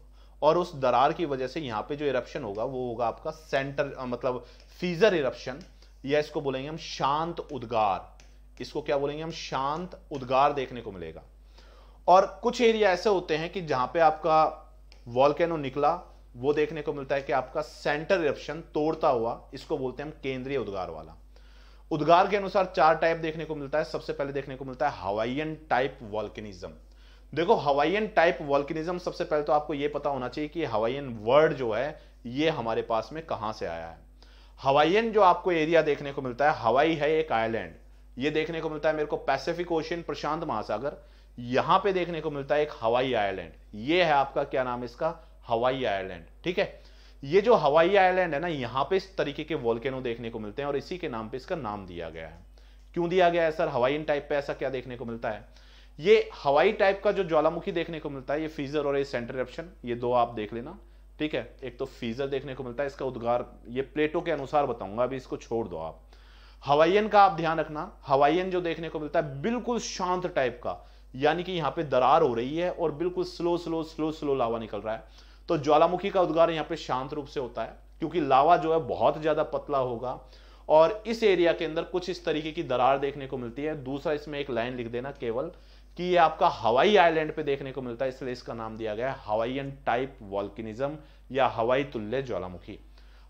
A: और उस दरार की वजह से यहां पे जो इरप्शन होगा वो होगा आपका सेंटर मतलब फीजर इरप्शन या इसको बोलेंगे हम शांत उद्गार इसको क्या बोलेंगे हम शांत उद्गार देखने को मिलेगा और कुछ एरिया ऐसे होते हैं कि जहां पे आपका वॉलकैनो निकला वो देखने को मिलता है कि आपका सेंटर इप्शन तोड़ता हुआ इसको बोलते हैं हम केंद्रीय उद्गार वाला उद्गार के अनुसार चार टाइप देखने को मिलता है सबसे पहले देखने को मिलता है हवाइयन टाइप वॉल्किनिज्म देखो हवाइयन टाइप वॉल्किनिज्म सबसे पहले तो आपको यह पता होना चाहिए कि हवाइयन वर्ड जो है ये हमारे पास में कहां से आया है हवाइयन जो आपको एरिया देखने को मिलता है हवाई है एक आइलैंड ये देखने को मिलता है मेरे को पैसिफिक ओशियन प्रशांत महासागर यहां पे देखने को मिलता है एक हवाई आइलैंड ये है आपका क्या नाम इसका हवाई आइलैंड ठीक है ये जो हवाई आइलैंड है ना यहां पे इस तरीके के वॉल्केनो देखने को मिलते हैं और इसी के नाम पे इसका नाम दिया गया है क्यों दिया गया है सर हवाईन टाइप पे ऐसा क्या देखने को मिलता है ये हवाई टाइप का जो ज्वालामुखी देखने को मिलता है ये फीजर और ये सेंटर एप्शन ये दो आप देख लेना ठीक है एक तो फीजर देखने को मिलता है इसका उद्गार ये प्लेटो के अनुसार बताऊंगा अभी इसको छोड़ दो आप हवाईयन का आप ध्यान रखना हवाईयन जो देखने को मिलता है बिल्कुल शांत टाइप का यानी कि यहाँ पे दरार हो रही है और बिल्कुल slow slow slow slow lava निकल रहा है तो ज्वालामुखी का उद्गार यहाँ पे शांत रूप से होता है क्योंकि लावा जो है बहुत ज्यादा पतला होगा और इस एरिया के अंदर कुछ इस तरीके की दरार देखने को मिलती है दूसरा इसमें एक लाइन लिख देना केवल कि ये आपका हवाई आइलैंड पे देखने को मिलता है इसलिए इसका नाम दिया गया है टाइप वॉल्किनिज्म या हवाई तुल्य ज्वालामुखी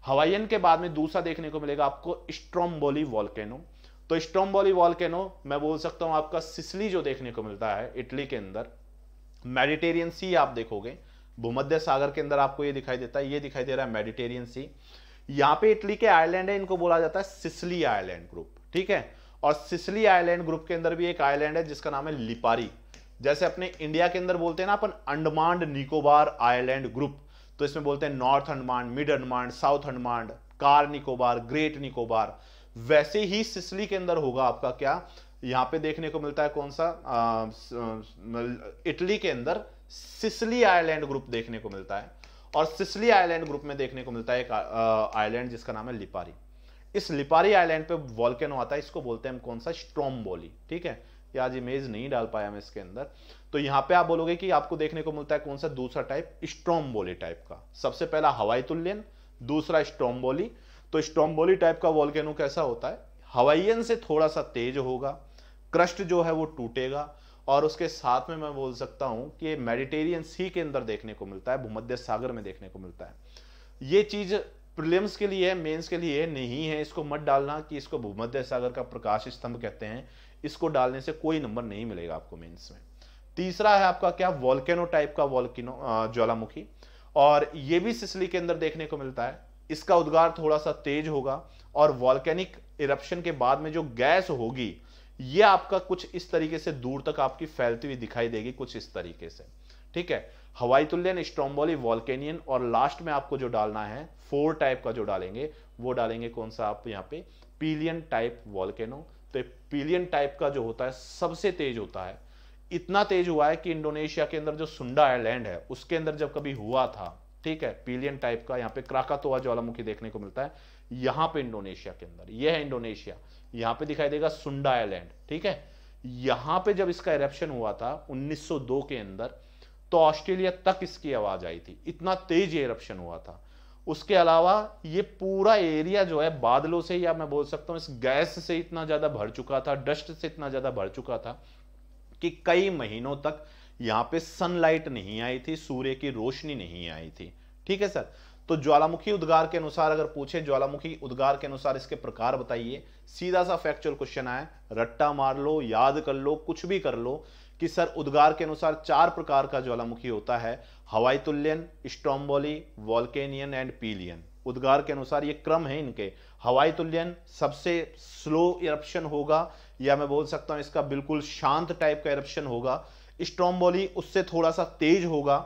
A: हवाइयन के बाद में दूसरा देखने को मिलेगा आपको स्ट्रॉम्बोली वॉल्केनो तो स्ट्रोम्बोली वॉलकैनो मैं बोल सकता हूं आपका सिसली जो देखने को मिलता है इटली के अंदर मेडिटेरियन सी आप देखोगे भूमध्य सागर के अंदर आपको ये दिखाई देता है ये दिखाई दे रहा है मेडिटेरियन सी यहाँ पे इटली के आइलैंड है इनको बोला जाता है सिसली आइलैंड ग्रुप ठीक है और सिसली आइलैंड ग्रुप के अंदर भी एक आइलैंड है जिसका नाम है लिपारी जैसे अपने इंडिया के अंदर बोलते हैं ना अपन अंडमान निकोबार आइलैंड ग्रुप तो इसमें बोलते हैं north Andaman mid Andaman south Andaman Car Nicobar Great Nicobar वैसे ही सिसली के अंदर होगा आपका क्या यहां पे देखने को मिलता है कौन सा इटली के अंदर सिसली आइलैंड ग्रुप देखने को मिलता है और सिसली आइलैंड ग्रुप में देखने को मिलता है एक आइलैंड जिसका नाम है लिपारी इस लिपारी आइलैंड पे वॉल्केनो आता है इसको बोलते हैं हम कौन सा स्ट्रोम्बोली ठीक है ये आज इमेज नहीं डाल पाया मैं इसके अंदर तो यहां पे आप बोलोगे कि आपको देखने को मिलता है कौन सा दूसरा टाइप स्ट्रोम्बोली टाइप का सबसे पहला हवाई तुल्यन दूसरा स्ट्रोम्बोली तो स्टोम्बोली टाइप का वॉल्केनो कैसा होता है हवाइयन से थोड़ा सा तेज होगा क्रस्ट जो है वो टूटेगा और उसके साथ में मैं बोल सकता हूं कि मेडिटेरियन सी के अंदर देखने को मिलता है भूमध्य सागर में देखने को मिलता है ये चीज़ प्रिलियम्स के लिए मेंस के लिए नहीं है इसको मत डालना कि इसको भूमध्य सागर का प्रकाश स्तंभ कहते हैं इसको डालने से कोई नंबर नहीं मिलेगा आपको मेंस में तीसरा है आपका क्या वॉल्केनो टाइप का वॉल्किनो ज्वालामुखी और ये भी सिसली के अंदर देखने को मिलता है इसका उद्गार थोड़ा सा तेज होगा और वॉल्केनिक इरप्शन के बाद में जो गैस होगी ये आपका कुछ इस तरीके से दूर तक आपकी फैलती हुई दिखाई देगी कुछ इस तरीके से ठीक है हवाई तुल्यन स्ट्रोम्बोली वॉल्केनियन और लास्ट में आपको जो डालना है फोर टाइप का जो डालेंगे वो डालेंगे कौन सा आप यहाँ पे पीलियन टाइप वॉल्केनो तो पीलियन टाइप का जो होता है सबसे तेज होता है इतना तेज हुआ है कि इंडोनेशिया के अंदर जो सुंडा आयलैंड है उसके अंदर जब कभी हुआ था ठीक है पीलियन टाइप का यहाँ पे क्राकातोआ ज्वालामुखी देखने को मिलता है यहाँ पे इंडोनेशिया के अंदर यह है इंडोनेशिया यहाँ पे दिखाई देगा सुंडा आइलैंड ठीक है यहाँ पे जब इसका इरेप्शन हुआ था 1902 के अंदर तो ऑस्ट्रेलिया तक इसकी आवाज आई थी इतना तेज ये एरप्शन हुआ था उसके अलावा ये पूरा एरिया जो है बादलों से या मैं बोल सकता हूँ इस गैस से इतना ज्यादा भर चुका था डस्ट से इतना ज्यादा भर चुका था कि कई महीनों तक यहां पे सनलाइट नहीं आई थी सूर्य की रोशनी नहीं आई थी ठीक है सर तो ज्वालामुखी उद्गार के अनुसार अगर पूछे ज्वालामुखी उद्गार के अनुसार इसके प्रकार बताइए सीधा सा फैक्चुअल क्वेश्चन आए रट्टा मार लो याद कर लो कुछ भी कर लो कि सर उद्गार के अनुसार चार प्रकार का ज्वालामुखी होता है हवाई तुल्यन स्ट्रॉम्बोली वॉल्केनियन एंड पीलियन उद्गार के अनुसार ये क्रम है इनके हवाई तुल्यन सबसे स्लो इरप्शन होगा या मैं बोल सकता हूं इसका बिल्कुल शांत टाइप का इरप्शन होगा स्ट्रॉम्बोली उससे थोड़ा सा तेज होगा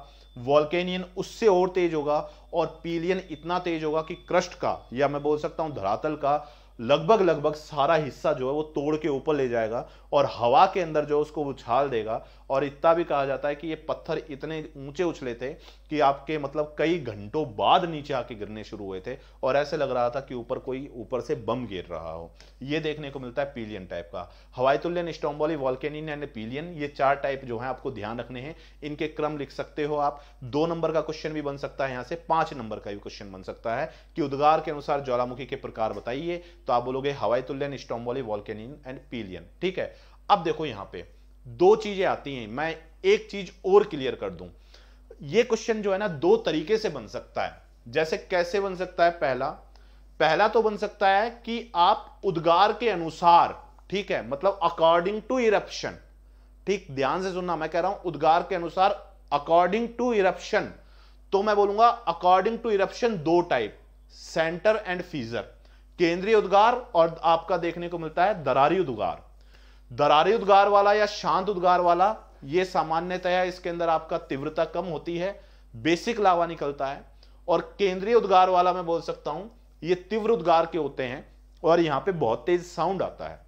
A: वॉल्केनियन उससे और तेज होगा और पीलियन इतना तेज होगा कि क्रस्ट का या मैं बोल सकता हूं धरातल का लगभग लगभग सारा हिस्सा जो है वो तोड़ के ऊपर ले जाएगा और हवा के अंदर जो उसको उछाल देगा और इतना भी कहा जाता है कि ये पत्थर इतने ऊंचे उछले थे कि आपके मतलब कई घंटों बाद नीचे आके गिरने शुरू हुए थे और ऐसे लग रहा था कि ऊपर कोई ऊपर से बम गिर रहा हो ये देखने को मिलता है पीलियन टाइप का हवाई तुल्यन स्टोम्बोली वॉल्केनिन एंड पीलियन ये चार टाइप जो है आपको ध्यान रखने हैं इनके क्रम लिख सकते हो आप दो नंबर का क्वेश्चन भी बन सकता है यहाँ से पांच नंबर का भी क्वेश्चन बन सकता है कि उद्गार के अनुसार ज्वालामुखी के प्रकार बताइए तो आप बोलोगे हवाई तुल्यन स्टोम्बोली वॉल्केनिन एंड पीलियन ठीक है अब देखो यहां पे दो चीजें आती हैं मैं एक चीज और क्लियर कर दूं ये क्वेश्चन जो है ना दो तरीके से बन सकता है जैसे कैसे बन सकता है पहला पहला तो बन सकता है कि आप उद्गार के अनुसार ठीक है मतलब अकॉर्डिंग टू इरप्शन ठीक ध्यान से सुनना मैं कह रहा हूं उद्गार के अनुसार अकॉर्डिंग टू इरप्शन तो मैं बोलूंगा अकॉर्डिंग टू इरप्शन दो टाइप सेंटर एंड फीजर केंद्रीय उद्गार और आपका देखने को मिलता है दरारी उद्गार दरारी उद्गार वाला या शांत उद्गार वाला ये सामान्यतया इसके अंदर आपका तीव्रता कम होती है बेसिक लावा निकलता है और केंद्रीय उद्गार वाला मैं बोल सकता हूं ये तीव्र उद्गार के होते हैं और यहां पे बहुत तेज साउंड आता है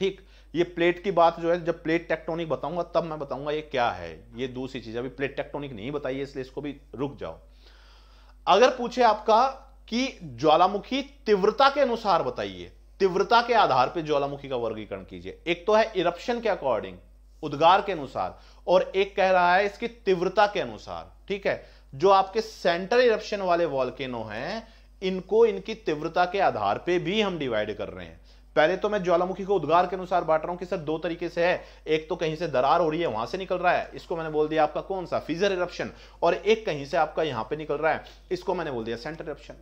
A: ठीक ये प्लेट की बात जो है जब प्लेट टेक्टोनिक बताऊंगा तब मैं बताऊंगा ये क्या है ये दूसरी चीज अभी प्लेट टेक्टोनिक नहीं बताइए इसलिए इसको भी रुक जाओ अगर पूछे आपका कि ज्वालामुखी तीव्रता के अनुसार बताइए तीव्रता के आधार पर ज्वालामुखी का वर्गीकरण कीजिए एक तो है इरप्शन के अकॉर्डिंग उद्गार के अनुसार और एक कह रहा है इसकी तीव्रता के अनुसार ठीक है जो आपके सेंटर इरप्शन वाले वॉल्केनो हैं इनको इनकी तीव्रता के आधार पे भी हम डिवाइड कर रहे हैं पहले तो मैं ज्वालामुखी को उद्गार के अनुसार बांट रहा हूं कि सर दो तरीके से है एक तो कहीं से दरार हो रही है वहां से निकल रहा है इसको मैंने बोल दिया आपका कौन सा फिजर इरप्शन और एक कहीं से आपका यहां पे निकल रहा है इसको मैंने बोल दिया सेंटर इरप्शन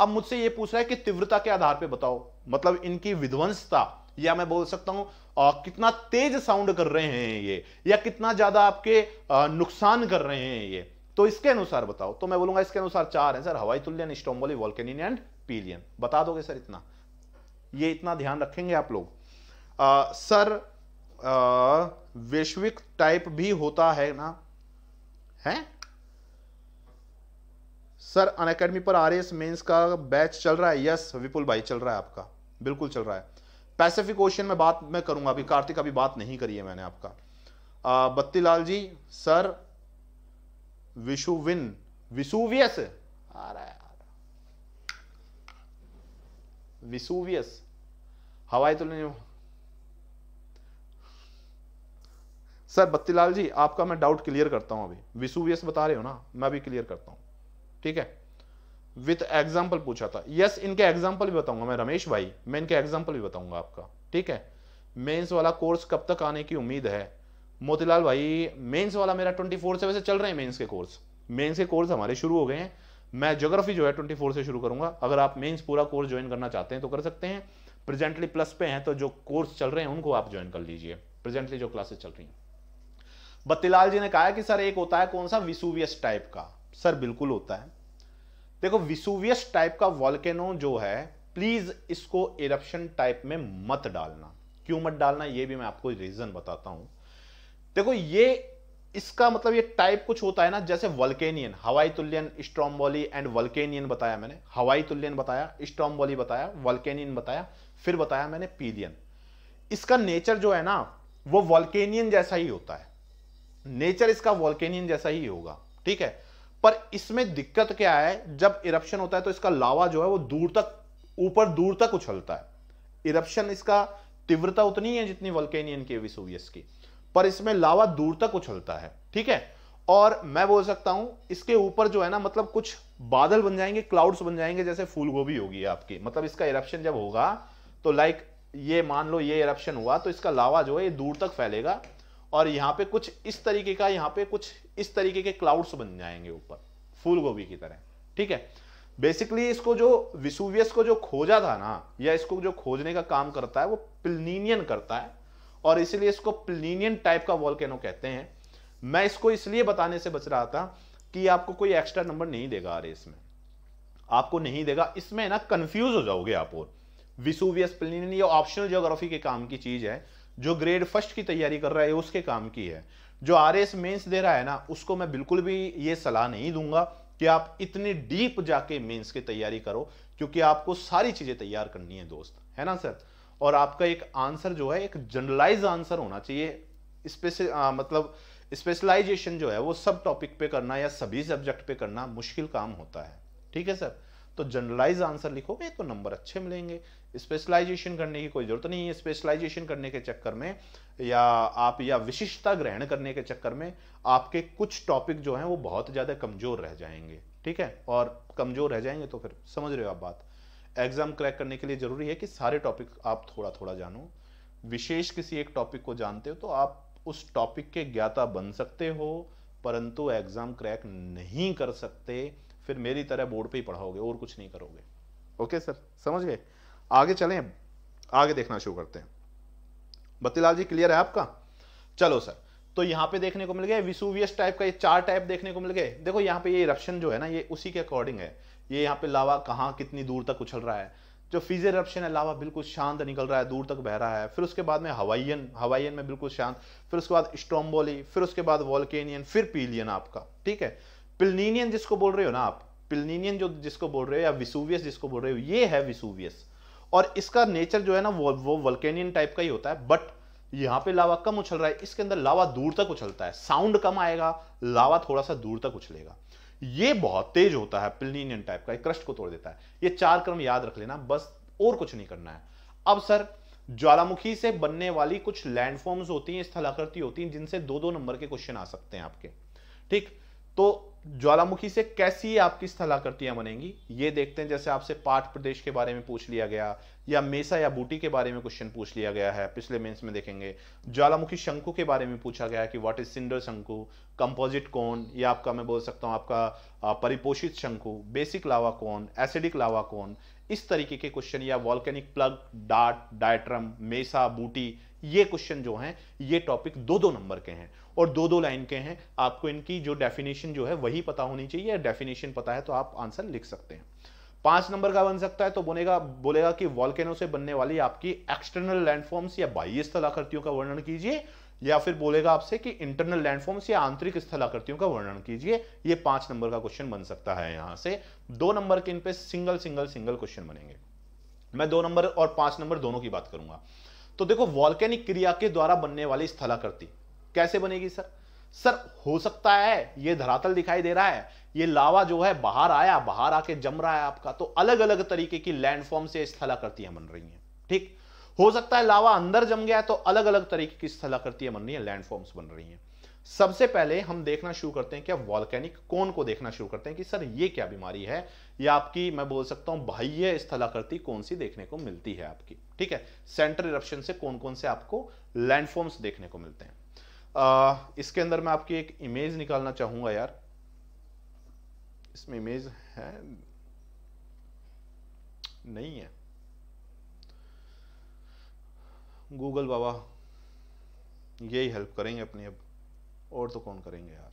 A: अब मुझसे ये पूछ रहा है कि तीव्रता के आधार पे बताओ मतलब इनकी विध्वंसता या मैं बोल सकता हूं आ, कितना तेज साउंड कर रहे हैं ये या कितना ज्यादा आपके आ, नुकसान कर रहे हैं ये तो इसके अनुसार बताओ तो मैं बोलूंगा इसके अनुसार चार है सर हवाई तुल्यन स्टोम्बोली वॉल्केनियन एंड पीलियन बता दोगे सर इतना ये इतना ध्यान रखेंगे आप लोग आ, सर आ, वैश्विक टाइप भी होता है ना है सर अन अकेडमी पर आर एस मेन्स का बैच चल रहा है यस विपुल भाई चल रहा है आपका बिल्कुल चल रहा है पैसिफिक ओशन में बात मैं करूंगा अभी कार्तिक अभी बात नहीं करी है मैंने आपका बत्ती लाल जी सर विशुविन विशुवियस आ रहा है विशुवियस हवाई तो नहीं सर बत्तीलाल जी आपका मैं डाउट क्लियर करता हूं अभी विसुवियस बता रहे हो ना मैं भी क्लियर करता हूं ठीक है विथ एग्जाम्पल पूछा था यस yes, इनके एग्जाम्पल भी बताऊंगा मैं रमेश भाई मैं इनके एग्जाम्पल भी बताऊंगा आपका ठीक है मेंस वाला कोर्स कब तक आने की उम्मीद है मोतीलाल भाई मेंस वाला मेरा ट्वेंटी फोर से वैसे चल रहे हैं मेंस के कोर्स मेंस के कोर्स हमारे शुरू हो गए हैं मैं ज्योग्राफी जो है ट्वेंटी फोर से शुरू करूंगा अगर आप मेंस पूरा कोर्स ज्वाइन करना चाहते हैं तो कर सकते हैं प्रेजेंटली प्लस पे हैं तो जो कोर्स चल रहे हैं उनको आप ज्वाइन कर लीजिए प्रेजेंटली जो क्लासेस चल रही हैं बत्तीलाल जी ने कहा कि सर एक होता है कौन सा विसुवियस टाइप का सर बिल्कुल होता है देखो विसुवियस टाइप का वॉल्केनो जो है प्लीज इसको इरप्शन टाइप में मत डालना क्यों मत डालना ये भी मैं आपको रीजन बताता हूं देखो ये इसका मतलब ये टाइप कुछ होता है ना जैसे वल्केनियन हवाई तुल्यन स्ट्रॉम्बोली एंड वल्केनियन बताया मैंने हवाई तुल्यन बताया स्ट्रॉम्बोली बताया वल्केनियन बताया फिर बताया मैंने पीलियन इसका नेचर जो है ना वो वॉल्केनियन जैसा ही होता है नेचर इसका वॉल्केनियन जैसा ही होगा ठीक है पर इसमें दिक्कत क्या है जब इरप्शन होता है तो इसका लावा जो है वो दूर तक ऊपर दूर तक उछलता है इरप्शन इसका तीव्रता उतनी है जितनी वल्केनियन के विसुवियस की पर इसमें लावा दूर तक उछलता है ठीक है और मैं बोल सकता हूं इसके ऊपर जो है ना मतलब कुछ बादल बन जाएंगे क्लाउड्स बन जाएंगे जैसे फूल गोभी होगी आपकी मतलब इसका इरप्शन जब होगा तो लाइक ये मान लो ये इरप्शन हुआ तो इसका लावा जो है ये दूर तक फैलेगा और यहां पे कुछ इस तरीके का यहां पे कुछ इस तरीके के क्लाउड्स बन जाएंगे ऊपर फूल गोभी की तरह ठीक है बेसिकली इसको जो विसुवियस को जो खोजा था ना या इसको जो खोजने का काम करता है वो प्लिनियन करता है और इसलिए इसको प्लिनियन टाइप का वॉल कहते हैं मैं इसको इसलिए बताने से बच रहा था कि आपको कोई एक्स्ट्रा नंबर नहीं देगा अरे इसमें आपको नहीं देगा इसमें ना कंफ्यूज हो जाओगे आप और विसुवियस प्लिनियन ये ऑप्शनल ज्योग्राफी के काम की चीज है जो ग्रेड फर्स्ट की तैयारी कर रहा है उसके काम की है जो आर एस मेन्स दे रहा है ना उसको मैं बिल्कुल भी ये सलाह नहीं दूंगा कि आप इतने डीप जाके मेंस की तैयारी करो क्योंकि आपको सारी चीजें तैयार करनी है दोस्त है ना सर और आपका एक आंसर जो है एक जनरलाइज आंसर होना चाहिए स्पेशल मतलब स्पेशलाइजेशन जो है वो सब टॉपिक पे करना या सभी सब्जेक्ट पे करना मुश्किल काम होता है ठीक है सर तो जनरलाइज आंसर लिखोगे तो नंबर अच्छे मिलेंगे स्पेशलाइजेशन करने की कोई जरूरत नहीं है स्पेशलाइजेशन करने के चक्कर में या आप या विशिष्टता ग्रहण करने के चक्कर में आपके कुछ टॉपिक जो हैं वो बहुत ज़्यादा कमज़ोर रह जाएंगे ठीक है और कमज़ोर रह जाएंगे तो फिर समझ रहे हो आप बात एग्जाम क्रैक करने के लिए ज़रूरी है कि सारे टॉपिक आप थोड़ा थोड़ा जानो विशेष किसी एक टॉपिक को जानते हो तो आप उस टॉपिक के ज्ञाता बन सकते हो परंतु एग्जाम क्रैक नहीं कर सकते फिर मेरी तरह बोर्ड पे ही पढ़ाओगे और कुछ नहीं करोगे ओके सर समझ गए आगे चलें आगे देखना शुरू करते हैं बत्तीलाल जी क्लियर है आपका चलो सर तो यहाँ पे देखने को मिल गया विसुवियस टाइप का ये चार टाइप देखने को मिल गए देखो यहाँ पे ये इप्शन जो है ना ये उसी के अकॉर्डिंग है ये यहाँ पे लावा कहाँ कितनी दूर तक उछल रहा है जो फिज इप्शन है लावा बिल्कुल शांत निकल रहा है दूर तक बह रहा है फिर उसके बाद में हवाइयन हवाइयन में बिल्कुल शांत फिर उसके बाद स्टोम्बोली फिर उसके बाद वॉल्केनियन फिर पीलियन आपका ठीक है पिलनीनियन जिसको बोल रहे हो ना आप पिलनीनियन जो जिसको बोल रहे हो या विसूवियस जिसको बोल रहे हो ये है विसूवियस और इसका नेचर जो है ना वो वो वल्केनियन टाइप का ही होता है बट यहाँ पे लावा कम उछल रहा है इसके अंदर लावा दूर तक उछलता है साउंड कम आएगा लावा थोड़ा सा दूर तक उछलेगा ये बहुत तेज होता है प्लिनियन टाइप का क्रस्ट को तोड़ देता है ये चार क्रम याद रख लेना बस और कुछ नहीं करना है अब सर ज्वालामुखी से बनने वाली कुछ लैंडफॉर्म्स होती हैं स्थलाकृति होती हैं जिनसे दो दो नंबर के क्वेश्चन आ सकते हैं आपके ठीक तो ज्वालामुखी से कैसी आपकी स्थलाकृतियां बनेंगी ये देखते हैं जैसे आपसे पाठ प्रदेश के बारे में पूछ लिया गया या मेसा या बूटी के बारे में क्वेश्चन पूछ लिया गया है पिछले मेंस में देखेंगे ज्वालामुखी शंकु के बारे में पूछा गया है कि व्हाट इज सिंडर शंकु कंपोजिट कौन या आपका मैं बोल सकता हूं आपका परिपोषित शंकु बेसिक लावा कौन एसिडिक लावा कौन इस तरीके के क्वेश्चन या वॉल्केनिक प्लग डाट डायट्रम मेसा बूटी ये क्वेश्चन जो हैं ये टॉपिक दो दो नंबर के हैं और दो दो लाइन के हैं आपको इनकी जो डेफिनेशन जो है वही पता होनी चाहिए डेफिनेशन पता है तो आप आंसर लिख सकते हैं पांच नंबर का बन सकता है तो बोलेगा बोलेगा कि वॉल्केनो से बनने वाली आपकी एक्सटर्नल लैंडफॉर्म्स या बाह्य स्थलाकृतियों का वर्णन कीजिए या फिर बोलेगा आपसे कि इंटरनल लैंडफॉर्म्स या आंतरिक स्थलाकृतियों का वर्णन कीजिए ये पांच नंबर का क्वेश्चन बन सकता है यहां से दो नंबर के इन पे सिंगल सिंगल सिंगल क्वेश्चन बनेंगे मैं दो नंबर और पांच नंबर दोनों की बात करूंगा तो देखो वॉल्केनिक क्रिया के द्वारा बनने वाली स्थलाकृति कैसे बनेगी सर सर हो सकता है ये धरातल दिखाई दे रहा है ये लावा जो है बाहर आया बाहर आके जम रहा है आपका तो अलग अलग तरीके की लैंडफॉर्म से स्थलाकृतियां बन रही हैं ठीक हो सकता है लावा अंदर जम गया तो अलग अलग तरीके की स्थलाकृतियां बन रही है लैंडफॉर्म्स बन रही हैं सबसे पहले हम देखना शुरू करते हैं क्या वॉल्केनिक कौन को देखना शुरू करते हैं कि सर ये क्या बीमारी है या आपकी मैं बोल सकता हूं बाह्य स्थलाकृति कौन सी देखने को मिलती है आपकी ठीक है सेंट्रल इप्शन से कौन कौन से आपको लैंडफॉर्म्स देखने को मिलते हैं आ, इसके अंदर मैं आपकी एक इमेज निकालना चाहूंगा यार इसमें इमेज है नहीं है गूगल बाबा यही हेल्प करेंगे अपनी अब और तो कौन करेंगे यार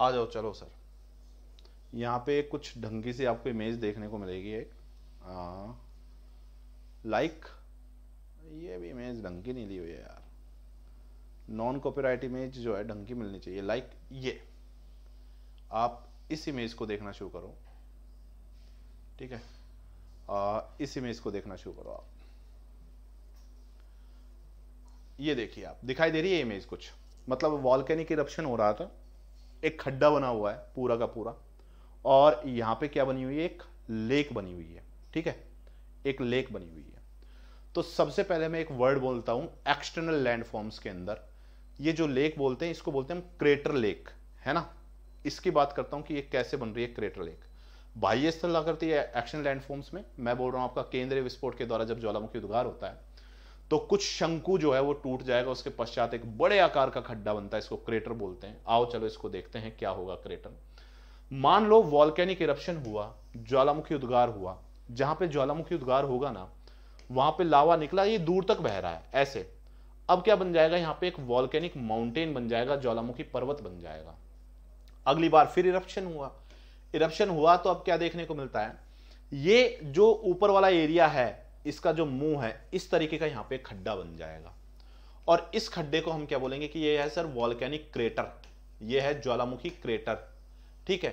A: आ जाओ चलो सर यहाँ पे कुछ ढंगी से आपको इमेज देखने को मिलेगी एक लाइक ये भी इमेज ढंग नहीं ली हुई है यार नॉन कॉपीराइट इमेज जो है ढंग मिलनी चाहिए लाइक ये आप इस इमेज को देखना शुरू करो ठीक है आ, इस इमेज को देखना शुरू करो आप ये देखिए आप दिखाई दे रही है इमेज कुछ मतलब वॉल्केनिक इरप्शन हो रहा था एक खड्डा बना हुआ है पूरा का पूरा और यहां पे क्या बनी हुई है एक लेक बनी हुई है ठीक है एक लेक बनी हुई है तो सबसे पहले मैं एक वर्ड बोलता हूं एक्सटर्नल लैंडफॉर्म्स के अंदर ये जो लेक बोलते हैं इसको बोलते हैं हम क्रेटर लेक है ना इसकी बात करता हूं कि ये कैसे बन रही है क्रेटर लेक बाह्य स्थल है एक्शन लैंडफॉर्म्स में मैं बोल रहा हूं आपका केंद्रीय विस्फोट के द्वारा जब ज्वालामुखी उद्गार होता है तो कुछ शंकु जो है वो टूट जाएगा उसके पश्चात एक बड़े आकार का खड्डा बनता है इसको क्रेटर बोलते हैं आओ चलो इसको देखते हैं क्या होगा क्रेटर मान लो वॉल्केनिक इरप्शन हुआ ज्वालामुखी उद्गार हुआ जहां पे ज्वालामुखी उद्गार होगा ना वहां पे लावा निकला ये दूर तक बह रहा है ऐसे अब क्या बन जाएगा यहाँ पे एक वॉल्केनिक माउंटेन बन जाएगा ज्वालामुखी पर्वत बन जाएगा अगली बार फिर इरप्शन हुआ इरप्शन हुआ तो अब क्या देखने को मिलता है ये जो ऊपर वाला एरिया है इसका जो मुंह है इस तरीके का यहाँ पे खड्डा बन जाएगा और इस खड्डे को हम क्या बोलेंगे कि ये है सर वॉल्केनिक क्रेटर ये है ज्वालामुखी क्रेटर ठीक है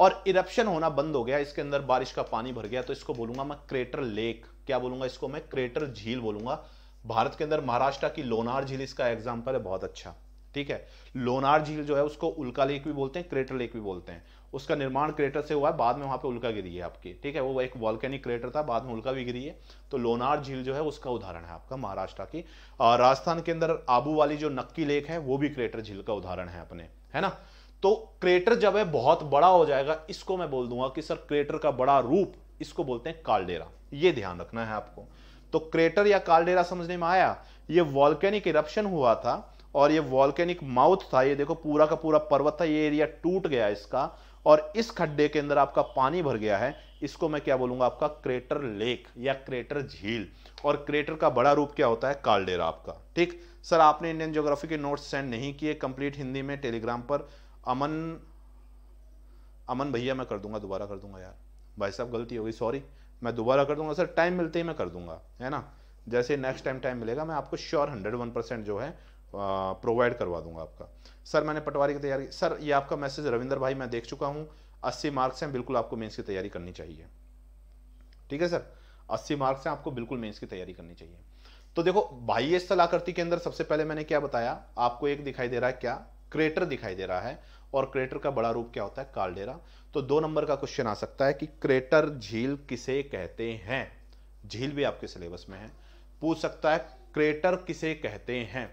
A: और इरप्शन होना बंद हो गया इसके अंदर बारिश का पानी भर गया तो इसको बोलूंगा मैं क्रेटर लेक क्या बोलूंगा इसको मैं क्रेटर झील बोलूंगा भारत के अंदर महाराष्ट्र की लोनार झील इसका एग्जाम्पल है बहुत अच्छा ठीक है लोनार झील जो है उसको उल्का लेक भी बोलते हैं क्रेटर लेक भी बोलते हैं उसका निर्माण क्रेटर से हुआ है बाद में वहाँ पे उल्का गिरी है आपकी ठीक है वो एक वॉल्केनिक क्रेटर था बाद में उल्का भी गिरी है तो लोनार झील जो है उसका उदाहरण है आपका महाराष्ट्र की राजस्थान के अंदर आबू वाली जो नक्की लेक है वो भी क्रेटर झील का उदाहरण है अपने है ना तो क्रेटर जब है बहुत बड़ा हो जाएगा इसको मैं बोल दूंगा कि सर क्रेटर का बड़ा रूप इसको बोलते हैं कालडेरा ये ध्यान रखना है आपको तो क्रेटर या कालडेरा समझने में आया ये वॉल्केनिक इरप्शन हुआ था और ये वॉल्केनिक माउथ था ये देखो पूरा का पूरा पर्वत था ये एरिया टूट गया इसका और इस खड्डे के अंदर आपका पानी भर गया है इसको मैं क्या बोलूंगा आपका क्रेटर लेक या क्रेटर झील और क्रेटर का बड़ा रूप क्या होता है कालडेरा आपका ठीक सर आपने इंडियन ज्योग्राफी के नोट्स सेंड नहीं किए कंप्लीट हिंदी में टेलीग्राम पर अमन अमन भैया मैं कर दूंगा दोबारा कर दूंगा यार भाई साहब गलती हो गई सॉरी मैं दोबारा कर दूंगा सर टाइम मिलते ही मैं कर दूंगा है ना जैसे नेक्स्ट टाइम टाइम मिलेगा मैं आपको श्योर हंड्रेड वन परसेंट जो है प्रोवाइड करवा दूंगा आपका सर मैंने पटवारी की तैयारी सर ये आपका मैसेज रविंदर भाई मैं देख चुका हूँ अस्सी मार्क्स हैं बिल्कुल आपको मेन्स की तैयारी करनी चाहिए ठीक है सर अस्सी मार्क्स हैं आपको बिल्कुल मेन्स की तैयारी करनी चाहिए तो देखो बाह्य स्थलाकृति के अंदर सबसे पहले मैंने क्या बताया आपको एक दिखाई दे रहा है क्या क्रेटर दिखाई दे रहा है और क्रेटर का बड़ा रूप क्या होता है कालडेरा तो दो नंबर का क्वेश्चन आ सकता है कि क्रेटर झील किसे कहते हैं झील भी आपके सिलेबस में है पूछ सकता है क्रेटर किसे कहते हैं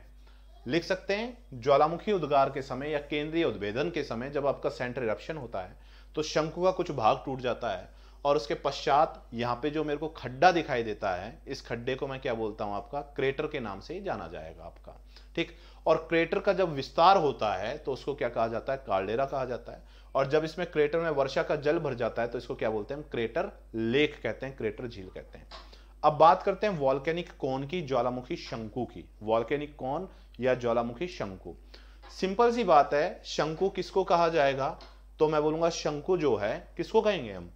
A: लिख सकते हैं ज्वालामुखी उद्गार के समय या केंद्रीय उद्भेदन के समय जब आपका सेंटर इरप्शन होता है तो शंकु का कुछ भाग टूट जाता है और उसके पश्चात यहाँ पे जो मेरे को खड्डा दिखाई देता है इस खड्डे को मैं क्या बोलता हूँ आपका क्रेटर के नाम से ही जाना जाएगा आपका ठीक और क्रेटर का जब विस्तार होता है तो उसको क्या कहा जाता है कालडेरा कहा जाता है और जब इसमें क्रेटर में वर्षा का जल भर जाता है तो इसको क्या बोलते हैं क्रेटर लेक कहते हैं क्रेटर झील कहते हैं अब बात करते हैं वॉल्केनिक कोन की ज्वालामुखी शंकु की वॉल्केनिक कोन या ज्वालामुखी शंकु सिंपल सी बात है शंकु किसको कहा जाएगा तो मैं बोलूंगा शंकु जो है किसको कहेंगे हम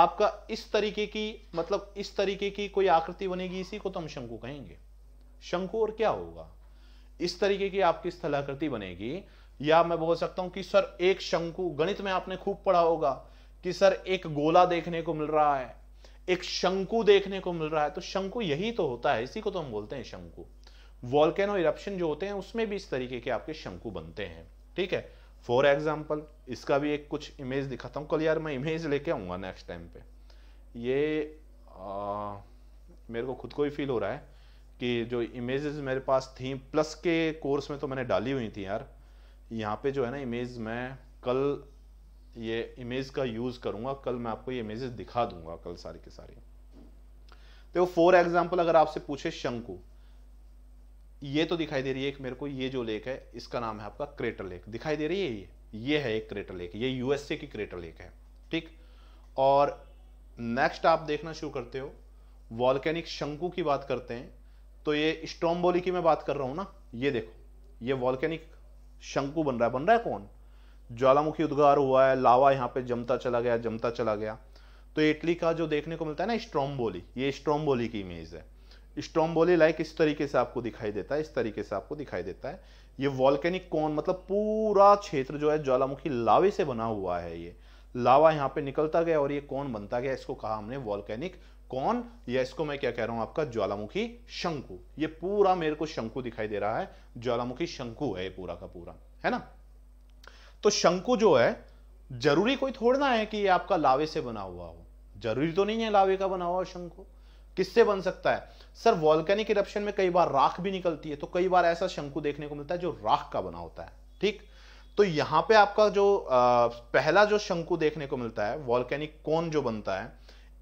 A: आपका इस तरीके की मतलब इस तरीके की कोई आकृति बनेगी इसी को तो हम शंकु कहेंगे शंकु और क्या होगा इस तरीके की आपकी स्थलाकृति बनेगी या मैं बोल सकता हूं कि सर एक शंकु गणित में आपने खूब पढ़ा होगा कि सर एक गोला देखने को मिल रहा है एक शंकु देखने को मिल रहा है तो शंकु यही तो होता है इसी को तो हम बोलते हैं शंकु वॉल्केनो इरप्शन जो होते हैं उसमें भी इस तरीके के आपके शंकु बनते हैं ठीक है फॉर एग्जाम्पल इसका भी एक कुछ इमेज दिखाता हूँ कल यार मैं इमेज लेके आऊँगा नेक्स्ट टाइम पे ये आ, मेरे को खुद को ही फील हो रहा है कि जो इमेजेस मेरे पास थी प्लस के कोर्स में तो मैंने डाली हुई थी यार यहाँ पे जो है ना इमेज मैं कल ये इमेज का यूज़ करूँगा कल मैं आपको ये इमेजेस दिखा दूंगा कल सारी की सारी देखो फॉर एग्जाम्पल अगर आपसे पूछे शंकु ये तो दिखाई दे रही है एक मेरे को ये जो लेक है इसका नाम है आपका क्रेटर लेक दिखाई दे रही है ये ये है एक क्रेटर लेक ये यूएसए की क्रेटर लेक है ठीक और नेक्स्ट आप देखना शुरू करते हो वॉल्केनिक शंकु की बात करते हैं तो ये स्टोम्बोली की मैं बात कर रहा हूं ना ये देखो ये वॉल्केनिक शंकु बन रहा है बन रहा है कौन ज्वालामुखी उद्गार हुआ है लावा यहाँ पे जमता चला गया जमता चला गया तो इटली का जो देखने को मिलता है ना स्ट्रोम्बोली ये स्ट्रोम्बोली की इमेज है स्ट्रॉम्बोली लाइक इस तरीके से आपको दिखाई देता है इस तरीके से आपको दिखाई देता है ये वॉल्केनिक कौन मतलब पूरा क्षेत्र जो है ज्वालामुखी लावे से बना हुआ है ये लावा यहाँ पे निकलता गया और ये कौन बनता गया इसको कहा हमने वॉल्केनिक कौन या इसको मैं क्या कह रहा हूं आपका ज्वालामुखी शंकु ये पूरा मेरे को शंकु दिखाई दे रहा है ज्वालामुखी शंकु है ये पूरा का पूरा है ना तो शंकु जो है जरूरी कोई ना है कि ये आपका लावे से बना हुआ हो जरूरी तो नहीं है लावे का बना हुआ शंकु किससे बन सकता है सर वॉल्केनिक इरप्शन में कई बार राख भी निकलती है तो कई बार ऐसा शंकु देखने को मिलता है जो राख का बना होता है ठीक तो यहां पे आपका जो आ, पहला जो शंकु देखने को मिलता है वॉल्केनिक कोन जो बनता है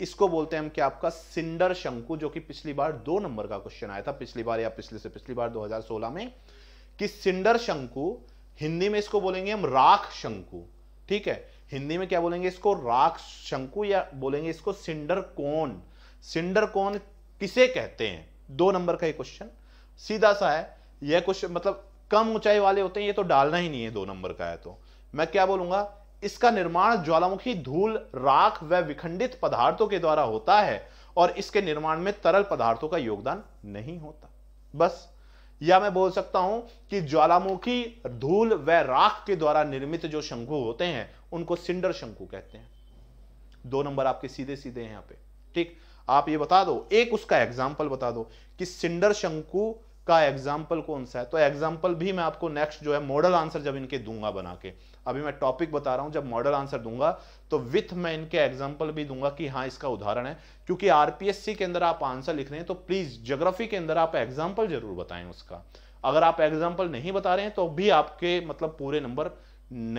A: इसको बोलते हैं हम कि आपका सिंडर शंकु जो कि पिछली बार दो नंबर का क्वेश्चन आया था पिछली बार या पिछले से पिछली बार 2016 में कि सिंडर शंकु हिंदी में इसको बोलेंगे हम राख शंकु ठीक है हिंदी में क्या बोलेंगे इसको राख शंकु या बोलेंगे इसको सिंडर कोन सिंडर कौन किसे कहते हैं दो नंबर का ये क्वेश्चन सीधा सा है यह क्वेश्चन मतलब कम ऊंचाई वाले होते हैं ये तो डालना ही नहीं है दो नंबर का है तो मैं क्या बोलूंगा इसका निर्माण ज्वालामुखी धूल राख व विखंडित पदार्थों के द्वारा होता है और इसके निर्माण में तरल पदार्थों का योगदान नहीं होता बस या मैं बोल सकता हूं कि ज्वालामुखी धूल व राख के द्वारा निर्मित जो शंकु होते हैं उनको सिंडर शंकु कहते हैं दो नंबर आपके सीधे सीधे यहां पे ठीक आप ये बता दो एक उसका एग्जाम्पल बता दो कि सिंडर शंकु का एग्जाम्पल कौन सा है तो एग्जाम्पल भी मैं आपको नेक्स्ट जो है मॉडल आंसर जब इनके दूंगा बना के अभी मैं टॉपिक बता रहा हूं जब मॉडल आंसर दूंगा तो विथ मैं इनके एग्जाम्पल भी दूंगा कि हाँ इसका उदाहरण है क्योंकि आरपीएससी के अंदर आप आंसर लिख रहे हैं तो प्लीज ज्योग्राफी के अंदर आप एग्जाम्पल जरूर बताएं उसका अगर आप एग्जाम्पल नहीं बता रहे हैं तो भी आपके मतलब पूरे नंबर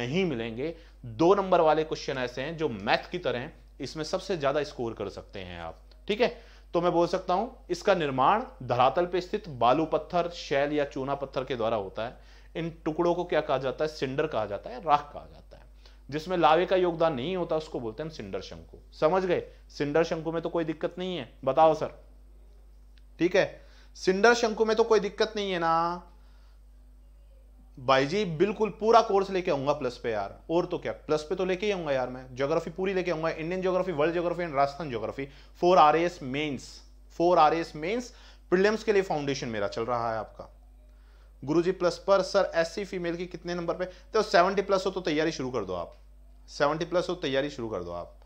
A: नहीं मिलेंगे दो नंबर वाले क्वेश्चन ऐसे हैं जो मैथ की तरह इसमें सबसे ज्यादा स्कोर कर सकते हैं आप ठीक है तो मैं बोल सकता हूं इसका निर्माण धरातल पे स्थित बालू पत्थर शैल या चूना पत्थर के द्वारा होता है इन टुकड़ों को क्या कहा जाता है सिंडर कहा जाता है राख कहा जाता है जिसमें लावे का योगदान नहीं होता उसको बोलते हैं सिंडर शंकु समझ गए सिंडर शंकु में तो कोई दिक्कत नहीं है बताओ सर ठीक है सिंडर शंकु में तो कोई दिक्कत नहीं है ना भाई जी बिल्कुल पूरा कोर्स लेके आऊंगा प्लस पे यार और तो क्या प्लस पे तो लेके ही आऊंगा यार मैं ज्योग्राफी पूरी लेके आऊंगा Indian geography world geography and Rajasthan geography for R S mains for R S mains prelims के लिए फाउंडेशन मेरा चल रहा है आपका गुरुजी प्लस पर सर एससी फीमेल की कितने नंबर पे तो सेवेंटी प्लस हो तो तैयारी शुरू कर दो आप सेवेंटी प्लस हो तैयारी शुरू कर दो आप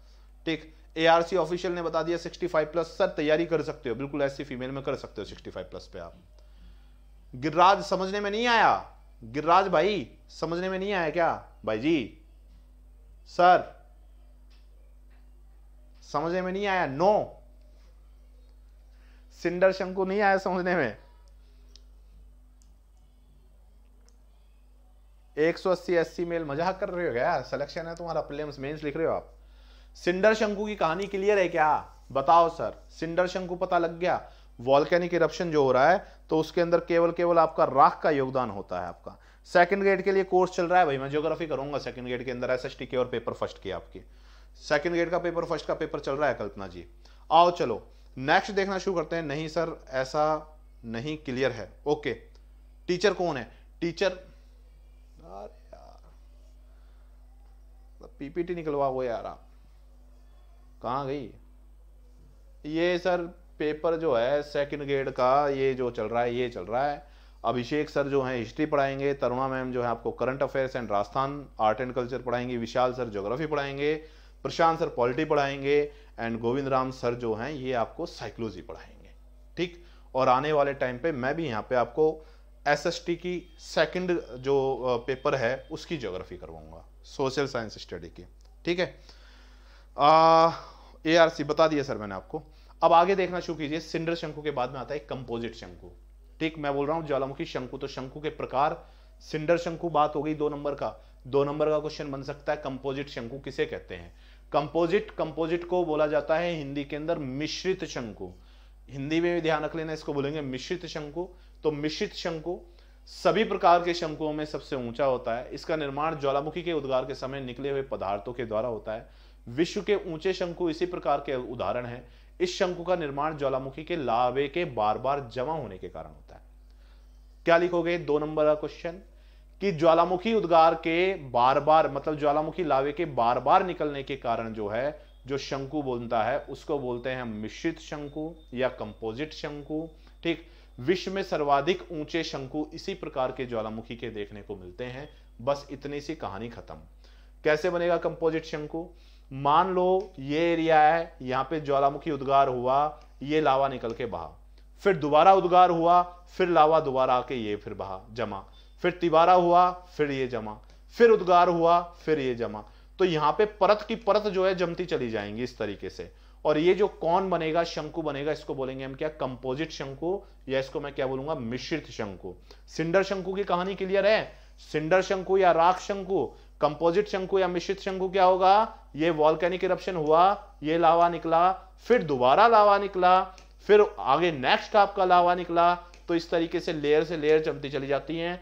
A: ठीक एआरसी ऑफिशियल ने बता दिया फाइव प्लस सर तैयारी कर सकते हो बिल्कुल ऐसी फीमेल में कर सकते हो फाइव प्लस पे आप गिरिराज समझने में नहीं आया गिरिराज भाई समझने में नहीं आया क्या भाई जी सर समझने में नहीं आया नो सिंडर शंकु नहीं आया समझने में 180 अस्सी मेल मजाक कर रहे हो क्या सिलेक्शन है तुम्हारा प्लेम्स मेंस लिख रहे हो आप सिंडर शंकु की कहानी क्लियर है क्या बताओ सर सिंडर शंकु पता लग गया वॉल्केनिक इरप्शन जो हो रहा है तो उसके अंदर केवल केवल आपका राख का योगदान होता है आपका सेकंड ग्रेड के लिए कोर्स चल रहा है भाई मैं ज्योग्राफी करूंगा सेकंड ग्रेड के अंदर एस के और पेपर फर्स्ट के आपके सेकंड ग्रेड का पेपर फर्स्ट का पेपर चल रहा है कल्पना जी आओ चलो नेक्स्ट देखना शुरू करते हैं नहीं सर ऐसा नहीं क्लियर है ओके टीचर कौन है टीचर अरे यार पीपीटी मतलब निकलवा वो यार आप कहाँ गई ये सर पेपर जो है सेकंड ग्रेड का ये जो चल रहा है ये चल रहा है अभिषेक सर जो हैं हिस्ट्री पढ़ाएंगे तरुणा मैम जो है आपको current affairs and Rajasthan art and culture पढ़ाएंगे विशाल सर ज्योग्राफी पढ़ाएंगे प्रशांत सर पॉलिटी पढ़ाएंगे एंड गोविंद राम सर जो हैं ये आपको साइकोलॉजी पढ़ाएंगे ठीक और आने वाले टाइम पे मैं भी यहाँ पे आपको एस की सेकंड जो पेपर है उसकी ज्योग्राफी करवाऊंगा सोशल साइंस स्टडी की ठीक है ए आर सी बता दिया सर मैंने आपको अब आगे देखना शुरू कीजिए सिंडर शंकु के बाद में आता है कंपोजिट शंकु ठीक मैं बोल रहा हूं ज्वालामुखी शंकु तो शंकु के प्रकार सिंडर शंकु बात हो गई दो नंबर का दो नंबर का क्वेश्चन बन सकता है कंपोजिट शंकु किसे कहते हैं कंपोजिट कंपोजिट को बोला जाता है हिंदी के अंदर मिश्रित शंकु हिंदी में भी ध्यान रख लेना इसको बोलेंगे मिश्रित शंकु तो मिश्रित शंकु सभी प्रकार के शंकुओं में सबसे ऊंचा होता है इसका निर्माण ज्वालामुखी के उद्गार के समय निकले हुए पदार्थों के द्वारा होता है विश्व के ऊंचे शंकु इसी प्रकार के उदाहरण हैं इस शंकु का निर्माण ज्वालामुखी के लावे के बार बार जमा होने के कारण होता है क्या लिखोगे दो नंबर का क्वेश्चन कि ज्वालामुखी उद्गार के बार बार मतलब ज्वालामुखी लावे के बार बार निकलने के कारण जो है जो शंकु बोलता है उसको बोलते हैं मिश्रित शंकु या कंपोजिट शंकु ठीक विश्व में सर्वाधिक ऊंचे शंकु इसी प्रकार के ज्वालामुखी के देखने को मिलते हैं बस इतनी सी कहानी खत्म कैसे बनेगा कंपोजिट शंकु मान लो ये एरिया है यहां पे ज्वालामुखी उद्गार हुआ ये लावा निकल के बहा फिर दोबारा उद्गार हुआ फिर लावा दोबारा आके ये फिर बहा जमा फिर तिबारा हुआ फिर ये जमा फिर उद्गार हुआ फिर ये जमा तो यहां पे परत की परत जो है जमती चली जाएंगी इस तरीके से और ये जो कौन बनेगा शंकु बनेगा इसको बोलेंगे हम क्या कंपोजिट शंकु या इसको मैं क्या बोलूंगा मिश्रित शंकु सिंडर शंकु की कहानी क्लियर है सिंडर शंकु या राख शंकु कंपोजिट शंकु या मिश्रित शंकु क्या होगा ये वॉल्केनिक इरप्शन हुआ ये लावा निकला फिर दोबारा लावा निकला फिर आगे नेक्स्ट आपका लावा निकला तो इस तरीके से लेयर से लेयर चलती चली जाती हैं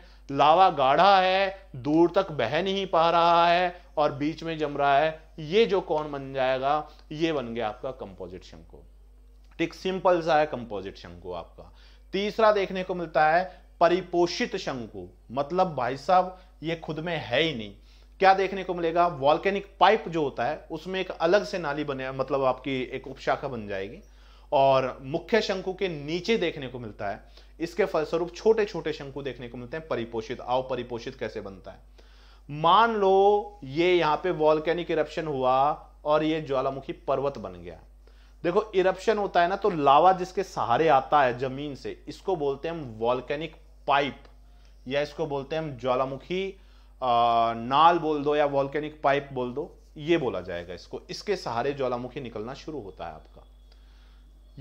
A: लावा गाढ़ा है दूर तक बह नहीं पा रहा है और बीच में जम रहा है ये जो कौन बन जाएगा ये बन गया आपका कंपोजिट शंकु ठीक सिंपल सा है कंपोजिट शंकु आपका तीसरा देखने को मिलता है परिपोषित शंकु मतलब भाई साहब ये खुद में है ही नहीं क्या देखने को मिलेगा वॉल्केनिक पाइप जो होता है उसमें एक अलग से नाली बने मतलब आपकी एक उपशाखा बन जाएगी और मुख्य शंकु के नीचे देखने को मिलता है इसके फलस्वरूप छोटे छोटे शंकु देखने को मिलते हैं परिपोषित आओ परिपोषित कैसे बनता है मान लो ये यहां पे वॉल्केनिक इरप्शन हुआ और ये ज्वालामुखी पर्वत बन गया देखो इरप्शन होता है ना तो लावा जिसके सहारे आता है जमीन से इसको बोलते हैं हम वॉल्केनिक पाइप या इसको बोलते हैं हम ज्वालामुखी नाल बोल दो या वॉल्केनिक पाइप बोल दो ये बोला जाएगा इसको इसके सहारे ज्वालामुखी निकलना शुरू होता है आपका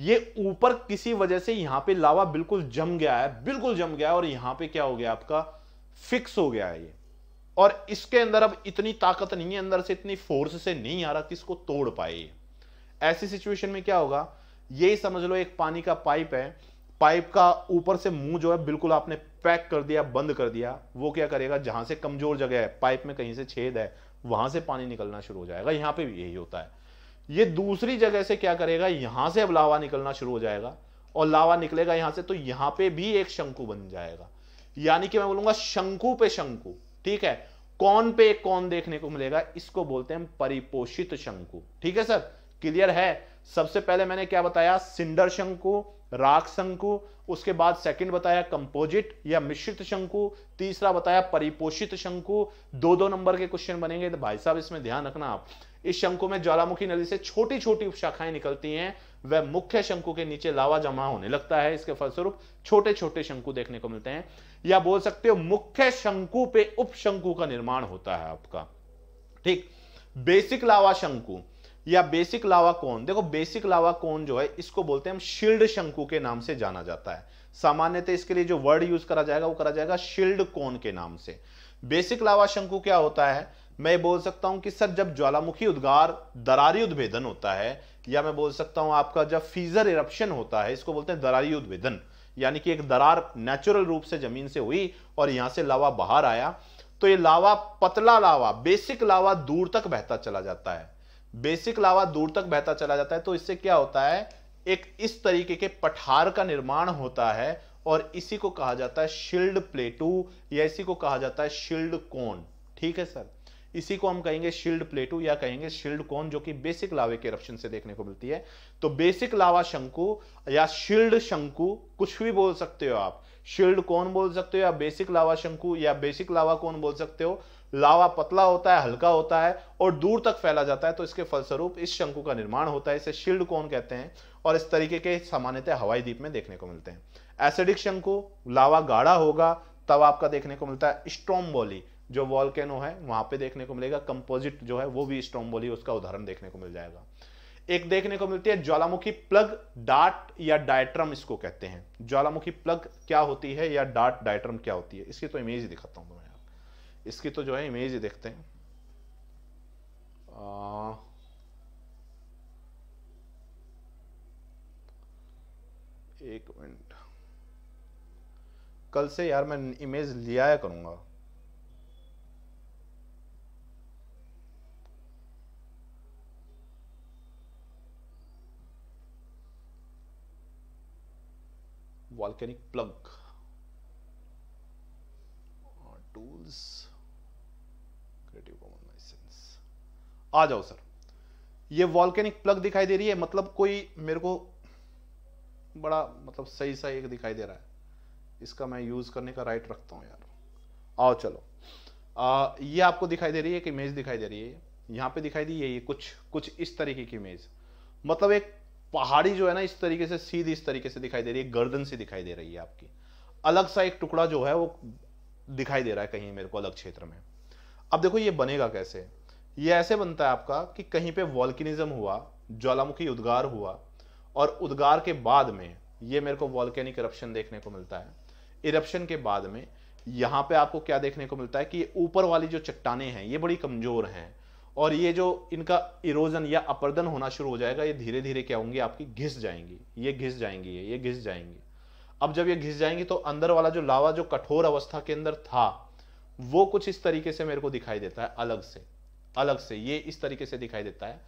A: ये ऊपर किसी वजह से यहां पे लावा बिल्कुल जम गया है बिल्कुल जम गया है और यहां पे क्या हो गया आपका फिक्स हो गया है ये और इसके अंदर अब इतनी ताकत नहीं है अंदर से इतनी फोर्स से नहीं आ रहा कि इसको तोड़ पाए ऐसी सिचुएशन में क्या होगा यही समझ लो एक पानी का पाइप है पाइप का ऊपर से मुंह जो है बिल्कुल आपने पैक कर दिया बंद कर दिया वो क्या करेगा जहां से कमजोर जगह है पाइप में कहीं से छेद है वहां से पानी निकलना शुरू हो जाएगा यहां पे भी यही होता है ये दूसरी जगह से क्या करेगा यहां से अब लावा निकलना शुरू हो जाएगा और लावा निकलेगा यहां से तो यहां पे भी एक शंकु बन जाएगा यानी कि मैं बोलूंगा शंकु पे शंकु ठीक है कौन पे कौन देखने को मिलेगा इसको बोलते हैं परिपोषित शंकु ठीक है सर क्लियर है सबसे पहले मैंने क्या बताया सिंडर शंकु राग शंकु उसके बाद सेकंड बताया कंपोजिट या मिश्रित शंकु तीसरा बताया परिपोषित शंकु दो दो नंबर के क्वेश्चन बनेंगे तो भाई साहब इसमें ध्यान रखना आप इस शंकु में ज्वालामुखी नदी से छोटी छोटी उपशाखाएं निकलती हैं वह मुख्य शंकु के नीचे लावा जमा होने लगता है इसके फलस्वरूप छोटे छोटे शंकु देखने को मिलते हैं या बोल सकते हो मुख्य शंकु पे उपशंकु का निर्माण होता है आपका ठीक बेसिक लावा शंकु या बेसिक लावा कोन देखो बेसिक लावा कोन जो है इसको बोलते हैं हम शिल्ड शंकु के नाम से जाना जाता है सामान्यतः इसके लिए जो वर्ड यूज करा जाएगा वो करा जाएगा शिल्ड कोन के नाम से बेसिक लावा शंकु क्या होता है मैं बोल सकता हूं कि सर जब ज्वालामुखी उद्गार दरारी उद्भेदन होता है या मैं बोल सकता हूं आपका जब फीजर इरप्शन होता है इसको बोलते हैं दरारी उद्भेदन यानी कि एक दरार नेचुरल रूप से जमीन से हुई और यहां से लावा बाहर आया तो ये लावा पतला लावा बेसिक लावा दूर तक बहता चला जाता है बेसिक लावा दूर तक बहता चला जाता है तो इससे क्या होता है एक इस तरीके के पठार का निर्माण होता है और इसी को कहा जाता है शिल्ड प्लेटू या इसी को कहा जाता है शिल्ड कोन ठीक है सर इसी को हम कहेंगे शिल्ड प्लेटू या कहेंगे शिल्ड कोन जो कि बेसिक लावे के रक्षण से देखने को मिलती है तो बेसिक लावा शंकु या शिल्ड शंकु कुछ भी बोल सकते हो आप शिल्ड कोन बोल सकते हो या बेसिक लावा शंकु या बेसिक लावा कोन बोल सकते हो लावा पतला होता है हल्का होता है और दूर तक फैला जाता है तो इसके फलस्वरूप इस शंकु का निर्माण होता है इसे शील्ड कोन कहते हैं और इस तरीके के सामान्यतः हवाई द्वीप में देखने को मिलते हैं एसिडिक शंकु लावा गाढ़ा होगा तब आपका देखने को मिलता है स्ट्रोम्बोली जो वॉलकैनो है वहां पे देखने को मिलेगा कंपोजिट जो है वो भी स्ट्रोम्बोली उसका उदाहरण देखने को मिल जाएगा एक देखने को मिलती है ज्वालामुखी प्लग डार्ट या डायट्रम इसको कहते हैं ज्वालामुखी प्लग क्या होती है या डार्ट डायट्रम क्या होती है इसकी तो इमेज दिखाता हूं मैं इसकी तो जो है इमेज देखते हैं आ, एक मिनट कल से यार मैं इमेज लिया करूँगा प्लग टूल्स uh, आ जाओ सर ये वॉल्केनिक प्लग दिखाई दे रही है मतलब कोई मेरे को बड़ा मतलब सही सा एक दिखाई दे रहा है इसका मैं यूज करने का राइट रखता हूँ यार आओ चलो आ, ये आपको दिखाई दे रही है एक इमेज दिखाई दे रही है यहाँ पे दिखाई दी है ये कुछ कुछ इस तरीके की इमेज मतलब एक पहाड़ी जो है ना इस तरीके से सीधी इस तरीके से दिखाई दे रही है गर्दन से दिखाई दे रही है आपकी अलग सा एक टुकड़ा जो है वो दिखाई दे रहा है कहीं मेरे को अलग क्षेत्र में अब देखो ये बनेगा कैसे ये ऐसे बनता है आपका कि कहीं पे वॉल्किनिज्म हुआ ज्वालामुखी उद्गार हुआ और उद्गार के बाद में ये मेरे को वॉल्केनिक इरप्शन देखने को मिलता है इरप्शन के बाद में यहाँ पे आपको क्या देखने को मिलता है कि ऊपर वाली जो चट्टाने हैं ये बड़ी कमज़ोर हैं और ये जो इनका इरोजन या अपर्दन होना शुरू हो जाएगा ये धीरे धीरे क्या होंगी आपकी घिस जाएंगी ये घिस जाएंगी ये ये घिस जाएंगी अब जब ये घिस जाएंगी तो अंदर वाला जो लावा जो कठोर अवस्था के अंदर था वो कुछ इस तरीके से मेरे को दिखाई देता है अलग से अलग से ये इस तरीके से दिखाई देता है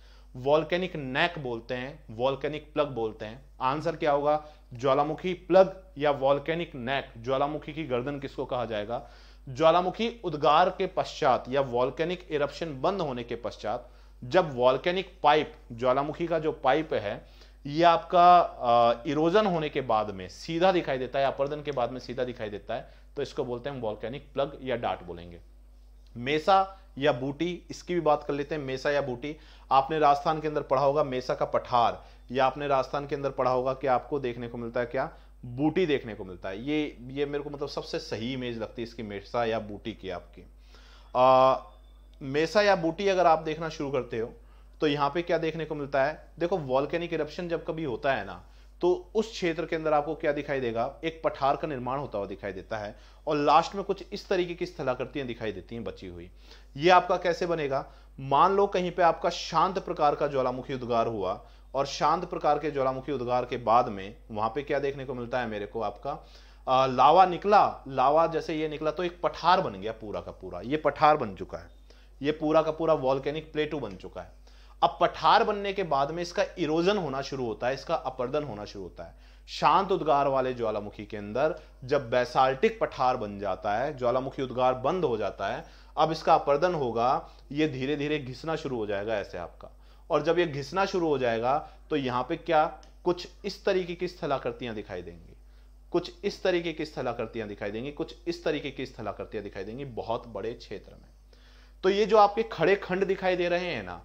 A: वॉल्केनिक नेक बोलते हैं वॉल्केनिक प्लग बोलते हैं आंसर क्या होगा ज्वालामुखी प्लग या वॉल्केनिक नेक ज्वालामुखी की गर्दन किसको कहा जाएगा ज्वालामुखी उद्गार के पश्चात या वॉल्केनिक इरप्शन बंद होने के पश्चात जब वॉल्केनिक पाइप ज्वालामुखी का जो पाइप है ये आपका इरोजन होने के बाद में सीधा दिखाई देता है अपर्दन के बाद में सीधा दिखाई देता है तो इसको बोलते हैं वॉल्केनिक प्लग या डाट बोलेंगे मेसा या बूटी इसकी भी बात कर लेते हैं मेसा या बूटी आपने राजस्थान के अंदर पढ़ा होगा मेसा का पठार या आपने राजस्थान के अंदर पढ़ा होगा कि आपको देखने को मिलता है क्या बूटी देखने को मिलता है ये ये मेरे को मतलब सबसे सही इमेज लगती है इसकी मेसा या बूटी की आपकी आ, मेसा या बूटी अगर आप देखना शुरू करते हो तो यहाँ पे क्या देखने को मिलता है देखो वॉल्केनिक इरप्शन जब कभी होता है ना तो उस क्षेत्र के अंदर आपको क्या दिखाई देगा एक पठार का निर्माण होता हुआ दिखाई देता है और लास्ट में कुछ इस तरीके की स्थलाकृतियां दिखाई देती हैं बची हुई ये आपका कैसे बनेगा मान लो कहीं पे आपका शांत प्रकार का ज्वालामुखी उद्गार हुआ और शांत प्रकार के ज्वालामुखी उद्गार के बाद में वहां पे क्या देखने को मिलता है मेरे को आपका आ, लावा निकला लावा जैसे ये निकला तो एक पठार बन गया पूरा का पूरा ये पठार बन चुका है ये पूरा का पूरा वॉल्केनिक प्लेटू बन चुका है अब पठार बनने के बाद में इसका इरोजन होना शुरू होता है इसका अपर्दन होना शुरू होता है शांत उद्गार वाले ज्वालामुखी के अंदर जब बैसाल्टिक पठार बन जाता है ज्वालामुखी उद्गार बंद हो जाता है अब इसका अपर्दन होगा ये धीरे धीरे घिसना शुरू हो जाएगा ऐसे आपका और जब ये घिसना शुरू हो जाएगा तो यहाँ पे क्या कुछ इस तरीके की स्थलाकृतियां दिखाई देंगी कुछ इस तरीके की स्थलाकृतियां दिखाई देंगी कुछ इस तरीके की स्थलाकृतियां दिखाई देंगी बहुत बड़े क्षेत्र में तो ये जो आपके खड़े खंड दिखाई दे रहे हैं ना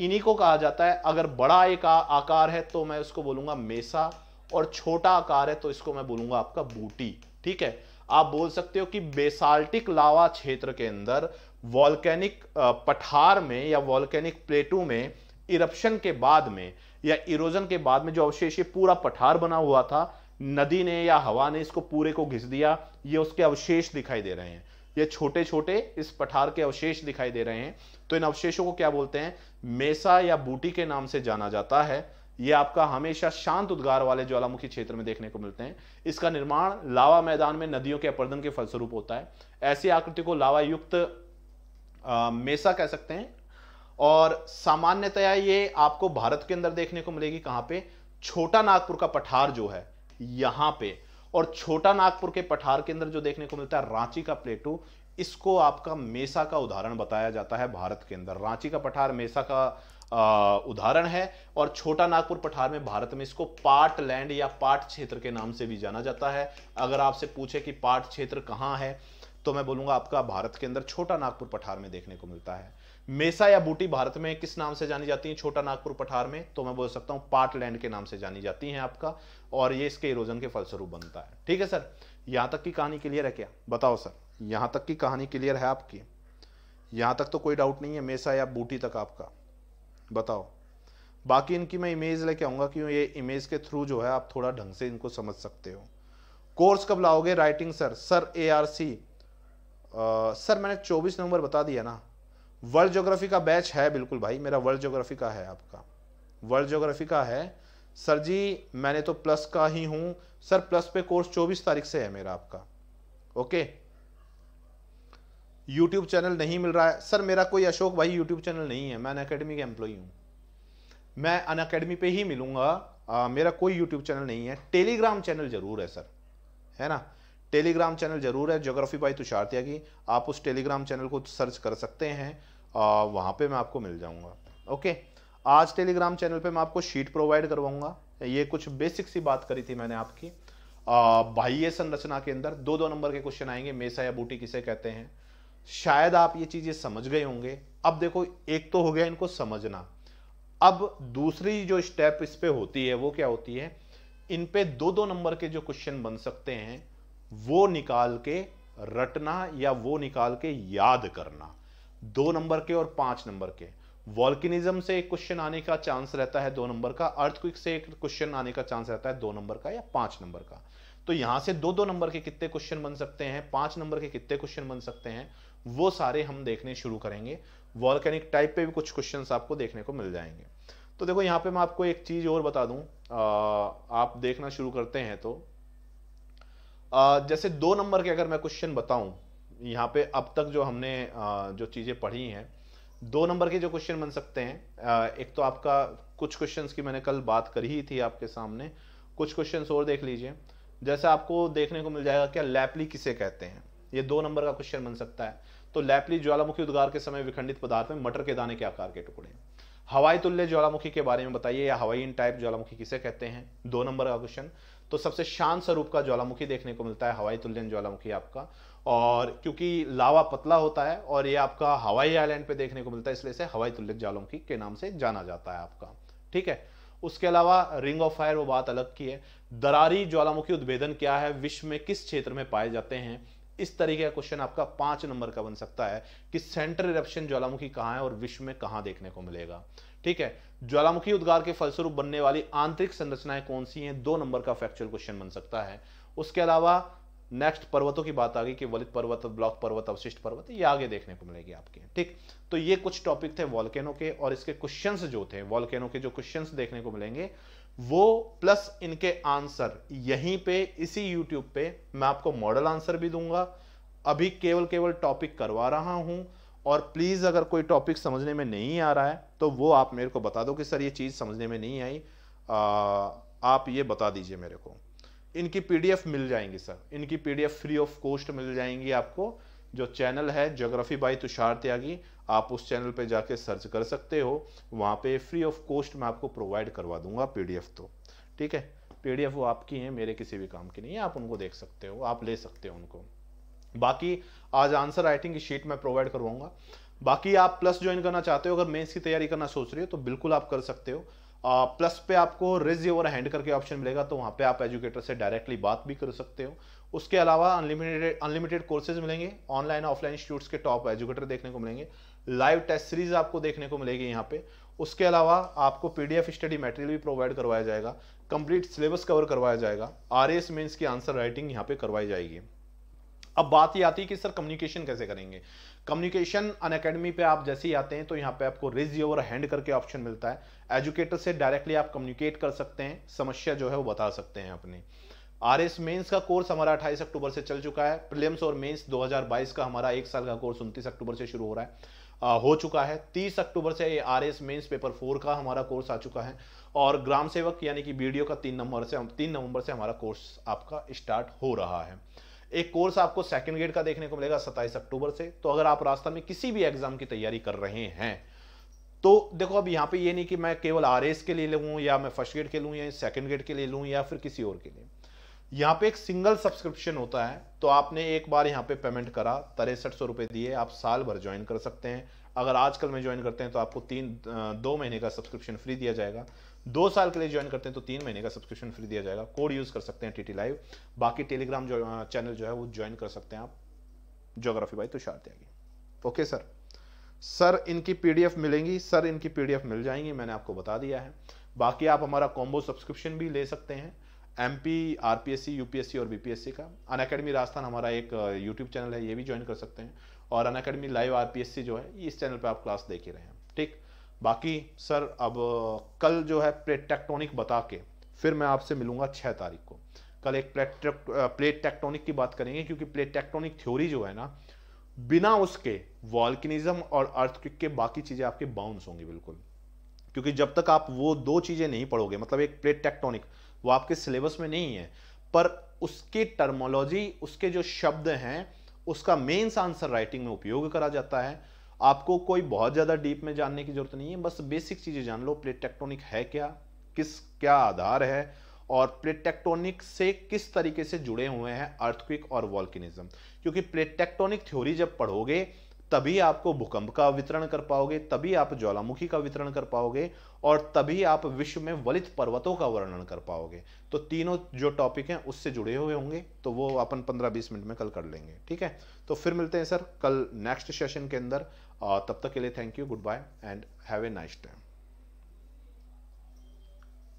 A: इन्हीं को कहा जाता है अगर बड़ा एक आकार है तो मैं उसको बोलूंगा मेसा और छोटा आकार है तो इसको मैं बोलूंगा आपका बूटी ठीक है आप बोल सकते हो कि बेसाल्टिक लावा क्षेत्र के अंदर वॉल्केनिक पठार में या वॉल्केनिक प्लेटू में इरप्शन के बाद में या इरोजन के बाद में जो अवशेष ये पूरा पठार बना हुआ था नदी ने या हवा ने इसको पूरे को घिस दिया ये उसके अवशेष दिखाई दे रहे हैं ये छोटे छोटे इस पठार के अवशेष दिखाई दे रहे हैं तो इन अवशेषों को क्या बोलते हैं मेसा या बूटी के नाम से जाना जाता है ये आपका हमेशा शांत उद्गार वाले ज्वालामुखी क्षेत्र में देखने को मिलते हैं इसका निर्माण लावा मैदान में नदियों के अपर्दन के फलस्वरूप होता है ऐसी आकृति को लावा युक्त आ, मेसा कह सकते हैं और सामान्यतया ये आपको भारत के अंदर देखने को मिलेगी कहाँ पे छोटा नागपुर का पठार जो है यहां पे और छोटा नागपुर के पठार के अंदर जो देखने को मिलता है रांची का प्लेटू इसको आपका मेसा का उदाहरण बताया जाता है भारत के अंदर रांची का पठार मेसा का उदाहरण है और छोटा नागपुर पठार में भारत में इसको पाट लैंड या पाट क्षेत्र के नाम से भी जाना जाता है अगर आपसे पूछे कि पाट क्षेत्र कहाँ है तो मैं बोलूंगा आपका भारत के अंदर छोटा नागपुर पठार में देखने को मिलता है मेसा या बूटी भारत में किस नाम से जानी जाती है छोटा नागपुर पठार में तो मैं बोल सकता हूं पार्ट लैंड के नाम से जानी जाती है आपका और ये इसके इरोजन के फलस्वरूप बनता है ठीक है सर यहां तक की कहानी क्लियर है क्या बताओ सर यहां तक की कहानी क्लियर है आपकी यहां तक तो कोई डाउट नहीं है मेसा या बूटी तक आपका बताओ बाकी इनकी मैं इमेज लेके आऊँगा क्यों ये इमेज के थ्रू जो है आप थोड़ा ढंग से इनको समझ सकते हो कोर्स कब लाओगे writing sir sir A R C sir मैंने 24 नवंबर बता दिया ना वर्ल्ड ज्योग्राफी का बैच है बिल्कुल भाई मेरा वर्ल्ड ज्योग्राफी का है आपका वर्ल्ड ज्योग्राफी का है सर जी मैंने तो प्लस का ही हूँ सर प्लस पे कोर्स 24 तारीख से है मेरा आपका ओके यूट्यूब चैनल नहीं मिल रहा है सर मेरा कोई अशोक भाई यूट्यूब चैनल नहीं है मैं अन अकेडमी का एम्प्लॉई हूँ मैं अन अकेडमी पर ही मिलूंगा आ, मेरा कोई यूट्यूब चैनल नहीं है टेलीग्राम चैनल ज़रूर है सर है ना टेलीग्राम चैनल ज़रूर है ज्योग्राफी बाई तुषार त्यागी आप उस टेलीग्राम चैनल को सर्च कर सकते हैं आ, वहाँ पे मैं आपको मिल जाऊँगा ओके आज टेलीग्राम चैनल पे मैं आपको शीट प्रोवाइड करवाऊँगा ये कुछ बेसिक सी बात करी थी मैंने आपकी बाह्य संरचना के अंदर दो दो नंबर के क्वेश्चन आएंगे मेसा या बूटी किसे कहते हैं शायद आप ये चीज़ें समझ गए होंगे अब देखो एक तो हो गया इनको समझना अब दूसरी जो स्टेप इस पर होती है वो क्या होती है इन पे दो दो नंबर के जो क्वेश्चन बन सकते हैं वो निकाल के रटना या वो निकाल के याद करना दो नंबर के और पांच नंबर के वॉल्किनिज्म से एक क्वेश्चन आने का चांस रहता है दो नंबर का अर्थक्विक से एक क्वेश्चन आने का चांस रहता है दो नंबर का या पांच नंबर का तो यहां से दो दो नंबर के कितने क्वेश्चन बन सकते हैं पांच नंबर के कितने क्वेश्चन बन सकते हैं वो सारे हम देखने शुरू करेंगे वॉलकैनिक टाइप पे भी कुछ क्वेश्चन आपको देखने को मिल जाएंगे तो देखो यहाँ पे मैं आपको एक चीज़ और बता दू आप देखना शुरू करते हैं तो आ, जैसे दो नंबर के अगर मैं क्वेश्चन बताऊं यहाँ पे अब तक जो हमने आ, जो चीज़ें पढ़ी हैं दो नंबर के जो क्वेश्चन बन सकते हैं आ, एक तो आपका कुछ क्वेश्चंस की मैंने कल बात करी ही थी आपके सामने कुछ क्वेश्चंस और देख लीजिए जैसे आपको देखने को मिल जाएगा क्या लैपली किसे कहते हैं ये दो नंबर का क्वेश्चन बन सकता है तो लैपली ज्वालामुखी उद्गार के समय विखंडित पदार्थ में मटर के दाने के आकार के टुकड़े हवाई तुल्य ज्वालामुखी के बारे में बताइए या इन टाइप ज्वालामुखी किसे कहते हैं दो नंबर का क्वेश्चन तो सबसे शांत स्वरूप का ज्वालामुखी देखने को मिलता है हवाई तुल्य ज्वालामुखी आपका और क्योंकि लावा पतला होता है और ये आपका हवाई आइलैंड पे देखने को मिलता है इसलिए इसे हवाई तुल्य ज्वालामुखी के नाम से जाना जाता है आपका ठीक है उसके अलावा रिंग ऑफ फायर वो बात अलग की है दरारी ज्वालामुखी उद्भेदन क्या है विश्व में किस क्षेत्र में पाए जाते हैं इस तरीके का क्वेश्चन आपका पांच नंबर का बन सकता है कि सेंटर इरप्शन ज्वालामुखी कहाँ है और विश्व में कहाँ देखने को मिलेगा ठीक है ज्वालामुखी उद्गार के फलस्वरूप बनने वाली आंतरिक संरचनाएं कौन सी हैं दो नंबर का फैक्चुअल क्वेश्चन बन सकता है उसके अलावा नेक्स्ट पर्वतों की बात आ गई कि वलित पर्वत ब्लॉक पर्वत अवशिष्ट पर्वत ये आगे देखने को मिलेगी आपके ठीक तो ये कुछ टॉपिक थे वॉल्केनो के और इसके क्वेश्चंस जो थे वॉल्केनो के जो क्वेश्चंस देखने को मिलेंगे वो प्लस इनके आंसर यहीं पे इसी यूट्यूब पे मैं आपको मॉडल आंसर भी दूंगा अभी केवल केवल टॉपिक करवा रहा हूं और प्लीज़ अगर कोई टॉपिक समझने में नहीं आ रहा है तो वो आप मेरे को बता दो कि सर ये चीज़ समझने में नहीं आई आप ये बता दीजिए मेरे को इनकी पीडीएफ मिल जाएंगी सर इनकी पीडीएफ फ्री ऑफ कॉस्ट मिल जाएंगी आपको जो चैनल है जोग्राफी बाई तुषार त्यागी आप उस चैनल पे जाके सर्च कर सकते हो वहाँ पे फ्री ऑफ कॉस्ट मैं आपको प्रोवाइड करवा दूंगा पीडीएफ तो ठीक है पीडीएफ वो आपकी है मेरे किसी भी काम की नहीं है आप उनको देख सकते हो आप ले सकते हो उनको बाकी आज आंसर राइटिंग की शीट मैं प्रोवाइड करवाऊंगा बाकी आप प्लस ज्वाइन करना चाहते हो अगर मेंस की तैयारी करना सोच रहे हो तो बिल्कुल आप कर सकते हो आ, प्लस पे आपको रेज ओवर हैंड करके ऑप्शन मिलेगा तो वहाँ पे आप एजुकेटर से डायरेक्टली बात भी कर सकते हो उसके अलावा अनलिमिटेड अनलिमिटेड कोर्सेज मिलेंगे ऑनलाइन ऑफलाइन इंस्टीट्यूट्स के टॉप एजुकेटर देखने को मिलेंगे लाइव टेस्ट सीरीज आपको देखने को मिलेगी यहाँ पे उसके अलावा आपको पीडीएफ स्टडी मटेरियल भी प्रोवाइड करवाया जाएगा कंप्लीट सिलेबस कवर करवाया जाएगा आर एस मीन्स की आंसर राइटिंग यहाँ पे करवाई जाएगी अब बात ये आती है कि सर कम्युनिकेशन कैसे करेंगे कम्युनिकेशन अन अकेडमी पर आप जैसे ही आते हैं तो यहाँ पे आपको रिज योवर हैंड करके ऑप्शन मिलता है एजुकेटर से डायरेक्टली आप कम्युनिकेट कर सकते हैं समस्या जो है वो बता सकते हैं अपनी आर एस मेन्स का कोर्स हमारा 28 अक्टूबर से चल चुका है प्रिलियम्स और मेंस 2022 का हमारा एक साल का कोर्स उनतीस अक्टूबर से शुरू हो रहा है आ, हो चुका है 30 अक्टूबर से R S mains paper four का हमारा कोर्स आ चुका है और ग्राम सेवक यानी कि बी का तीन नंबर से तीन नवंबर से हमारा कोर्स आपका स्टार्ट हो रहा है एक कोर्स आपको सेकेंड ग्रेड का देखने को मिलेगा सत्ताईस अक्टूबर से तो अगर आप रास्ता में किसी भी एग्जाम की तैयारी कर रहे हैं तो देखो अब यहाँ पे ये नहीं कि मैं केवल आर के लिए लूँ या मैं फर्स्ट ग्रेड के लूँ या सेकेंड ग्रेड के लिए लूँ या फिर किसी और के लिए यहाँ पे एक सिंगल सब्सक्रिप्शन होता है तो आपने एक बार यहाँ पे पेमेंट करा तिरसठ सौ रुपये दिए आप साल भर ज्वाइन कर सकते हैं अगर आजकल में ज्वाइन करते हैं तो आपको तीन दो महीने का सब्सक्रिप्शन फ्री दिया जाएगा दो साल के लिए ज्वाइन करते हैं तो तीन महीने का सब्सक्रिप्शन फ्री दिया जाएगा कोड यूज़ कर सकते हैं टी टी लाइव बाकी टेलीग्राम जो चैनल जो है वो ज्वाइन कर सकते हैं आप geography by Tushar Tyagi okay sir sir इनकी पीडीएफ मिलेंगी सर इनकी पीडीएफ मिल जाएंगी मैंने आपको बता दिया है बाकी आप हमारा कॉम्बो सब्सक्रिप्शन भी ले सकते हैं एमपी आरपीएससी यूपीएससी और बीपीएससी का अन अकेडमी राजस्थान हमारा एक यूट्यूब uh, चैनल है ये भी ज्वाइन कर सकते हैं और अन अकेडमी लाइव आरपीएससी जो है इस चैनल पर आप क्लास देख ही रहे हैं ठीक बाकी सर अब uh, कल जो है प्लेट टेक्टोनिक बता के फिर मैं आपसे मिलूंगा छः तारीख को कल एक प्लेट प्लेट टेक्टोनिक की बात करेंगे क्योंकि प्लेट टेक्टोनिक थ्योरी जो है ना बिना उसके वॉल्किनिज्म और अर्थक्विक के बाकी चीज़ें आपके बाउंस होंगी बिल्कुल क्योंकि जब तक आप वो दो चीज़ें नहीं पढ़ोगे मतलब एक प्लेट टेक्टोनिक वो आपके सिलेबस में नहीं है पर उसकी टर्मोलॉजी उसके जो शब्द हैं उसका मेन्स आंसर राइटिंग में उपयोग करा जाता है आपको कोई बहुत ज़्यादा डीप में जानने की जरूरत नहीं है बस बेसिक चीज़ें जान लो प्लेट टेक्टोनिक है क्या किस क्या आधार है और प्लेट टेक्टोनिक से किस तरीके से जुड़े हुए हैं अर्थक्विक और वॉल्किनिज्म क्योंकि प्लेट टेक्टोनिक थ्योरी जब पढ़ोगे तभी आपको भूकंप का वितरण कर पाओगे तभी आप ज्वालामुखी का वितरण कर पाओगे और तभी आप विश्व में वलित पर्वतों का वर्णन कर पाओगे तो तीनों जो टॉपिक हैं उससे जुड़े हुए होंगे तो वो अपन 15-20 मिनट में कल कर लेंगे ठीक है तो फिर मिलते हैं सर कल नेक्स्ट सेशन के अंदर तब तक के लिए thank you good bye and have a nice time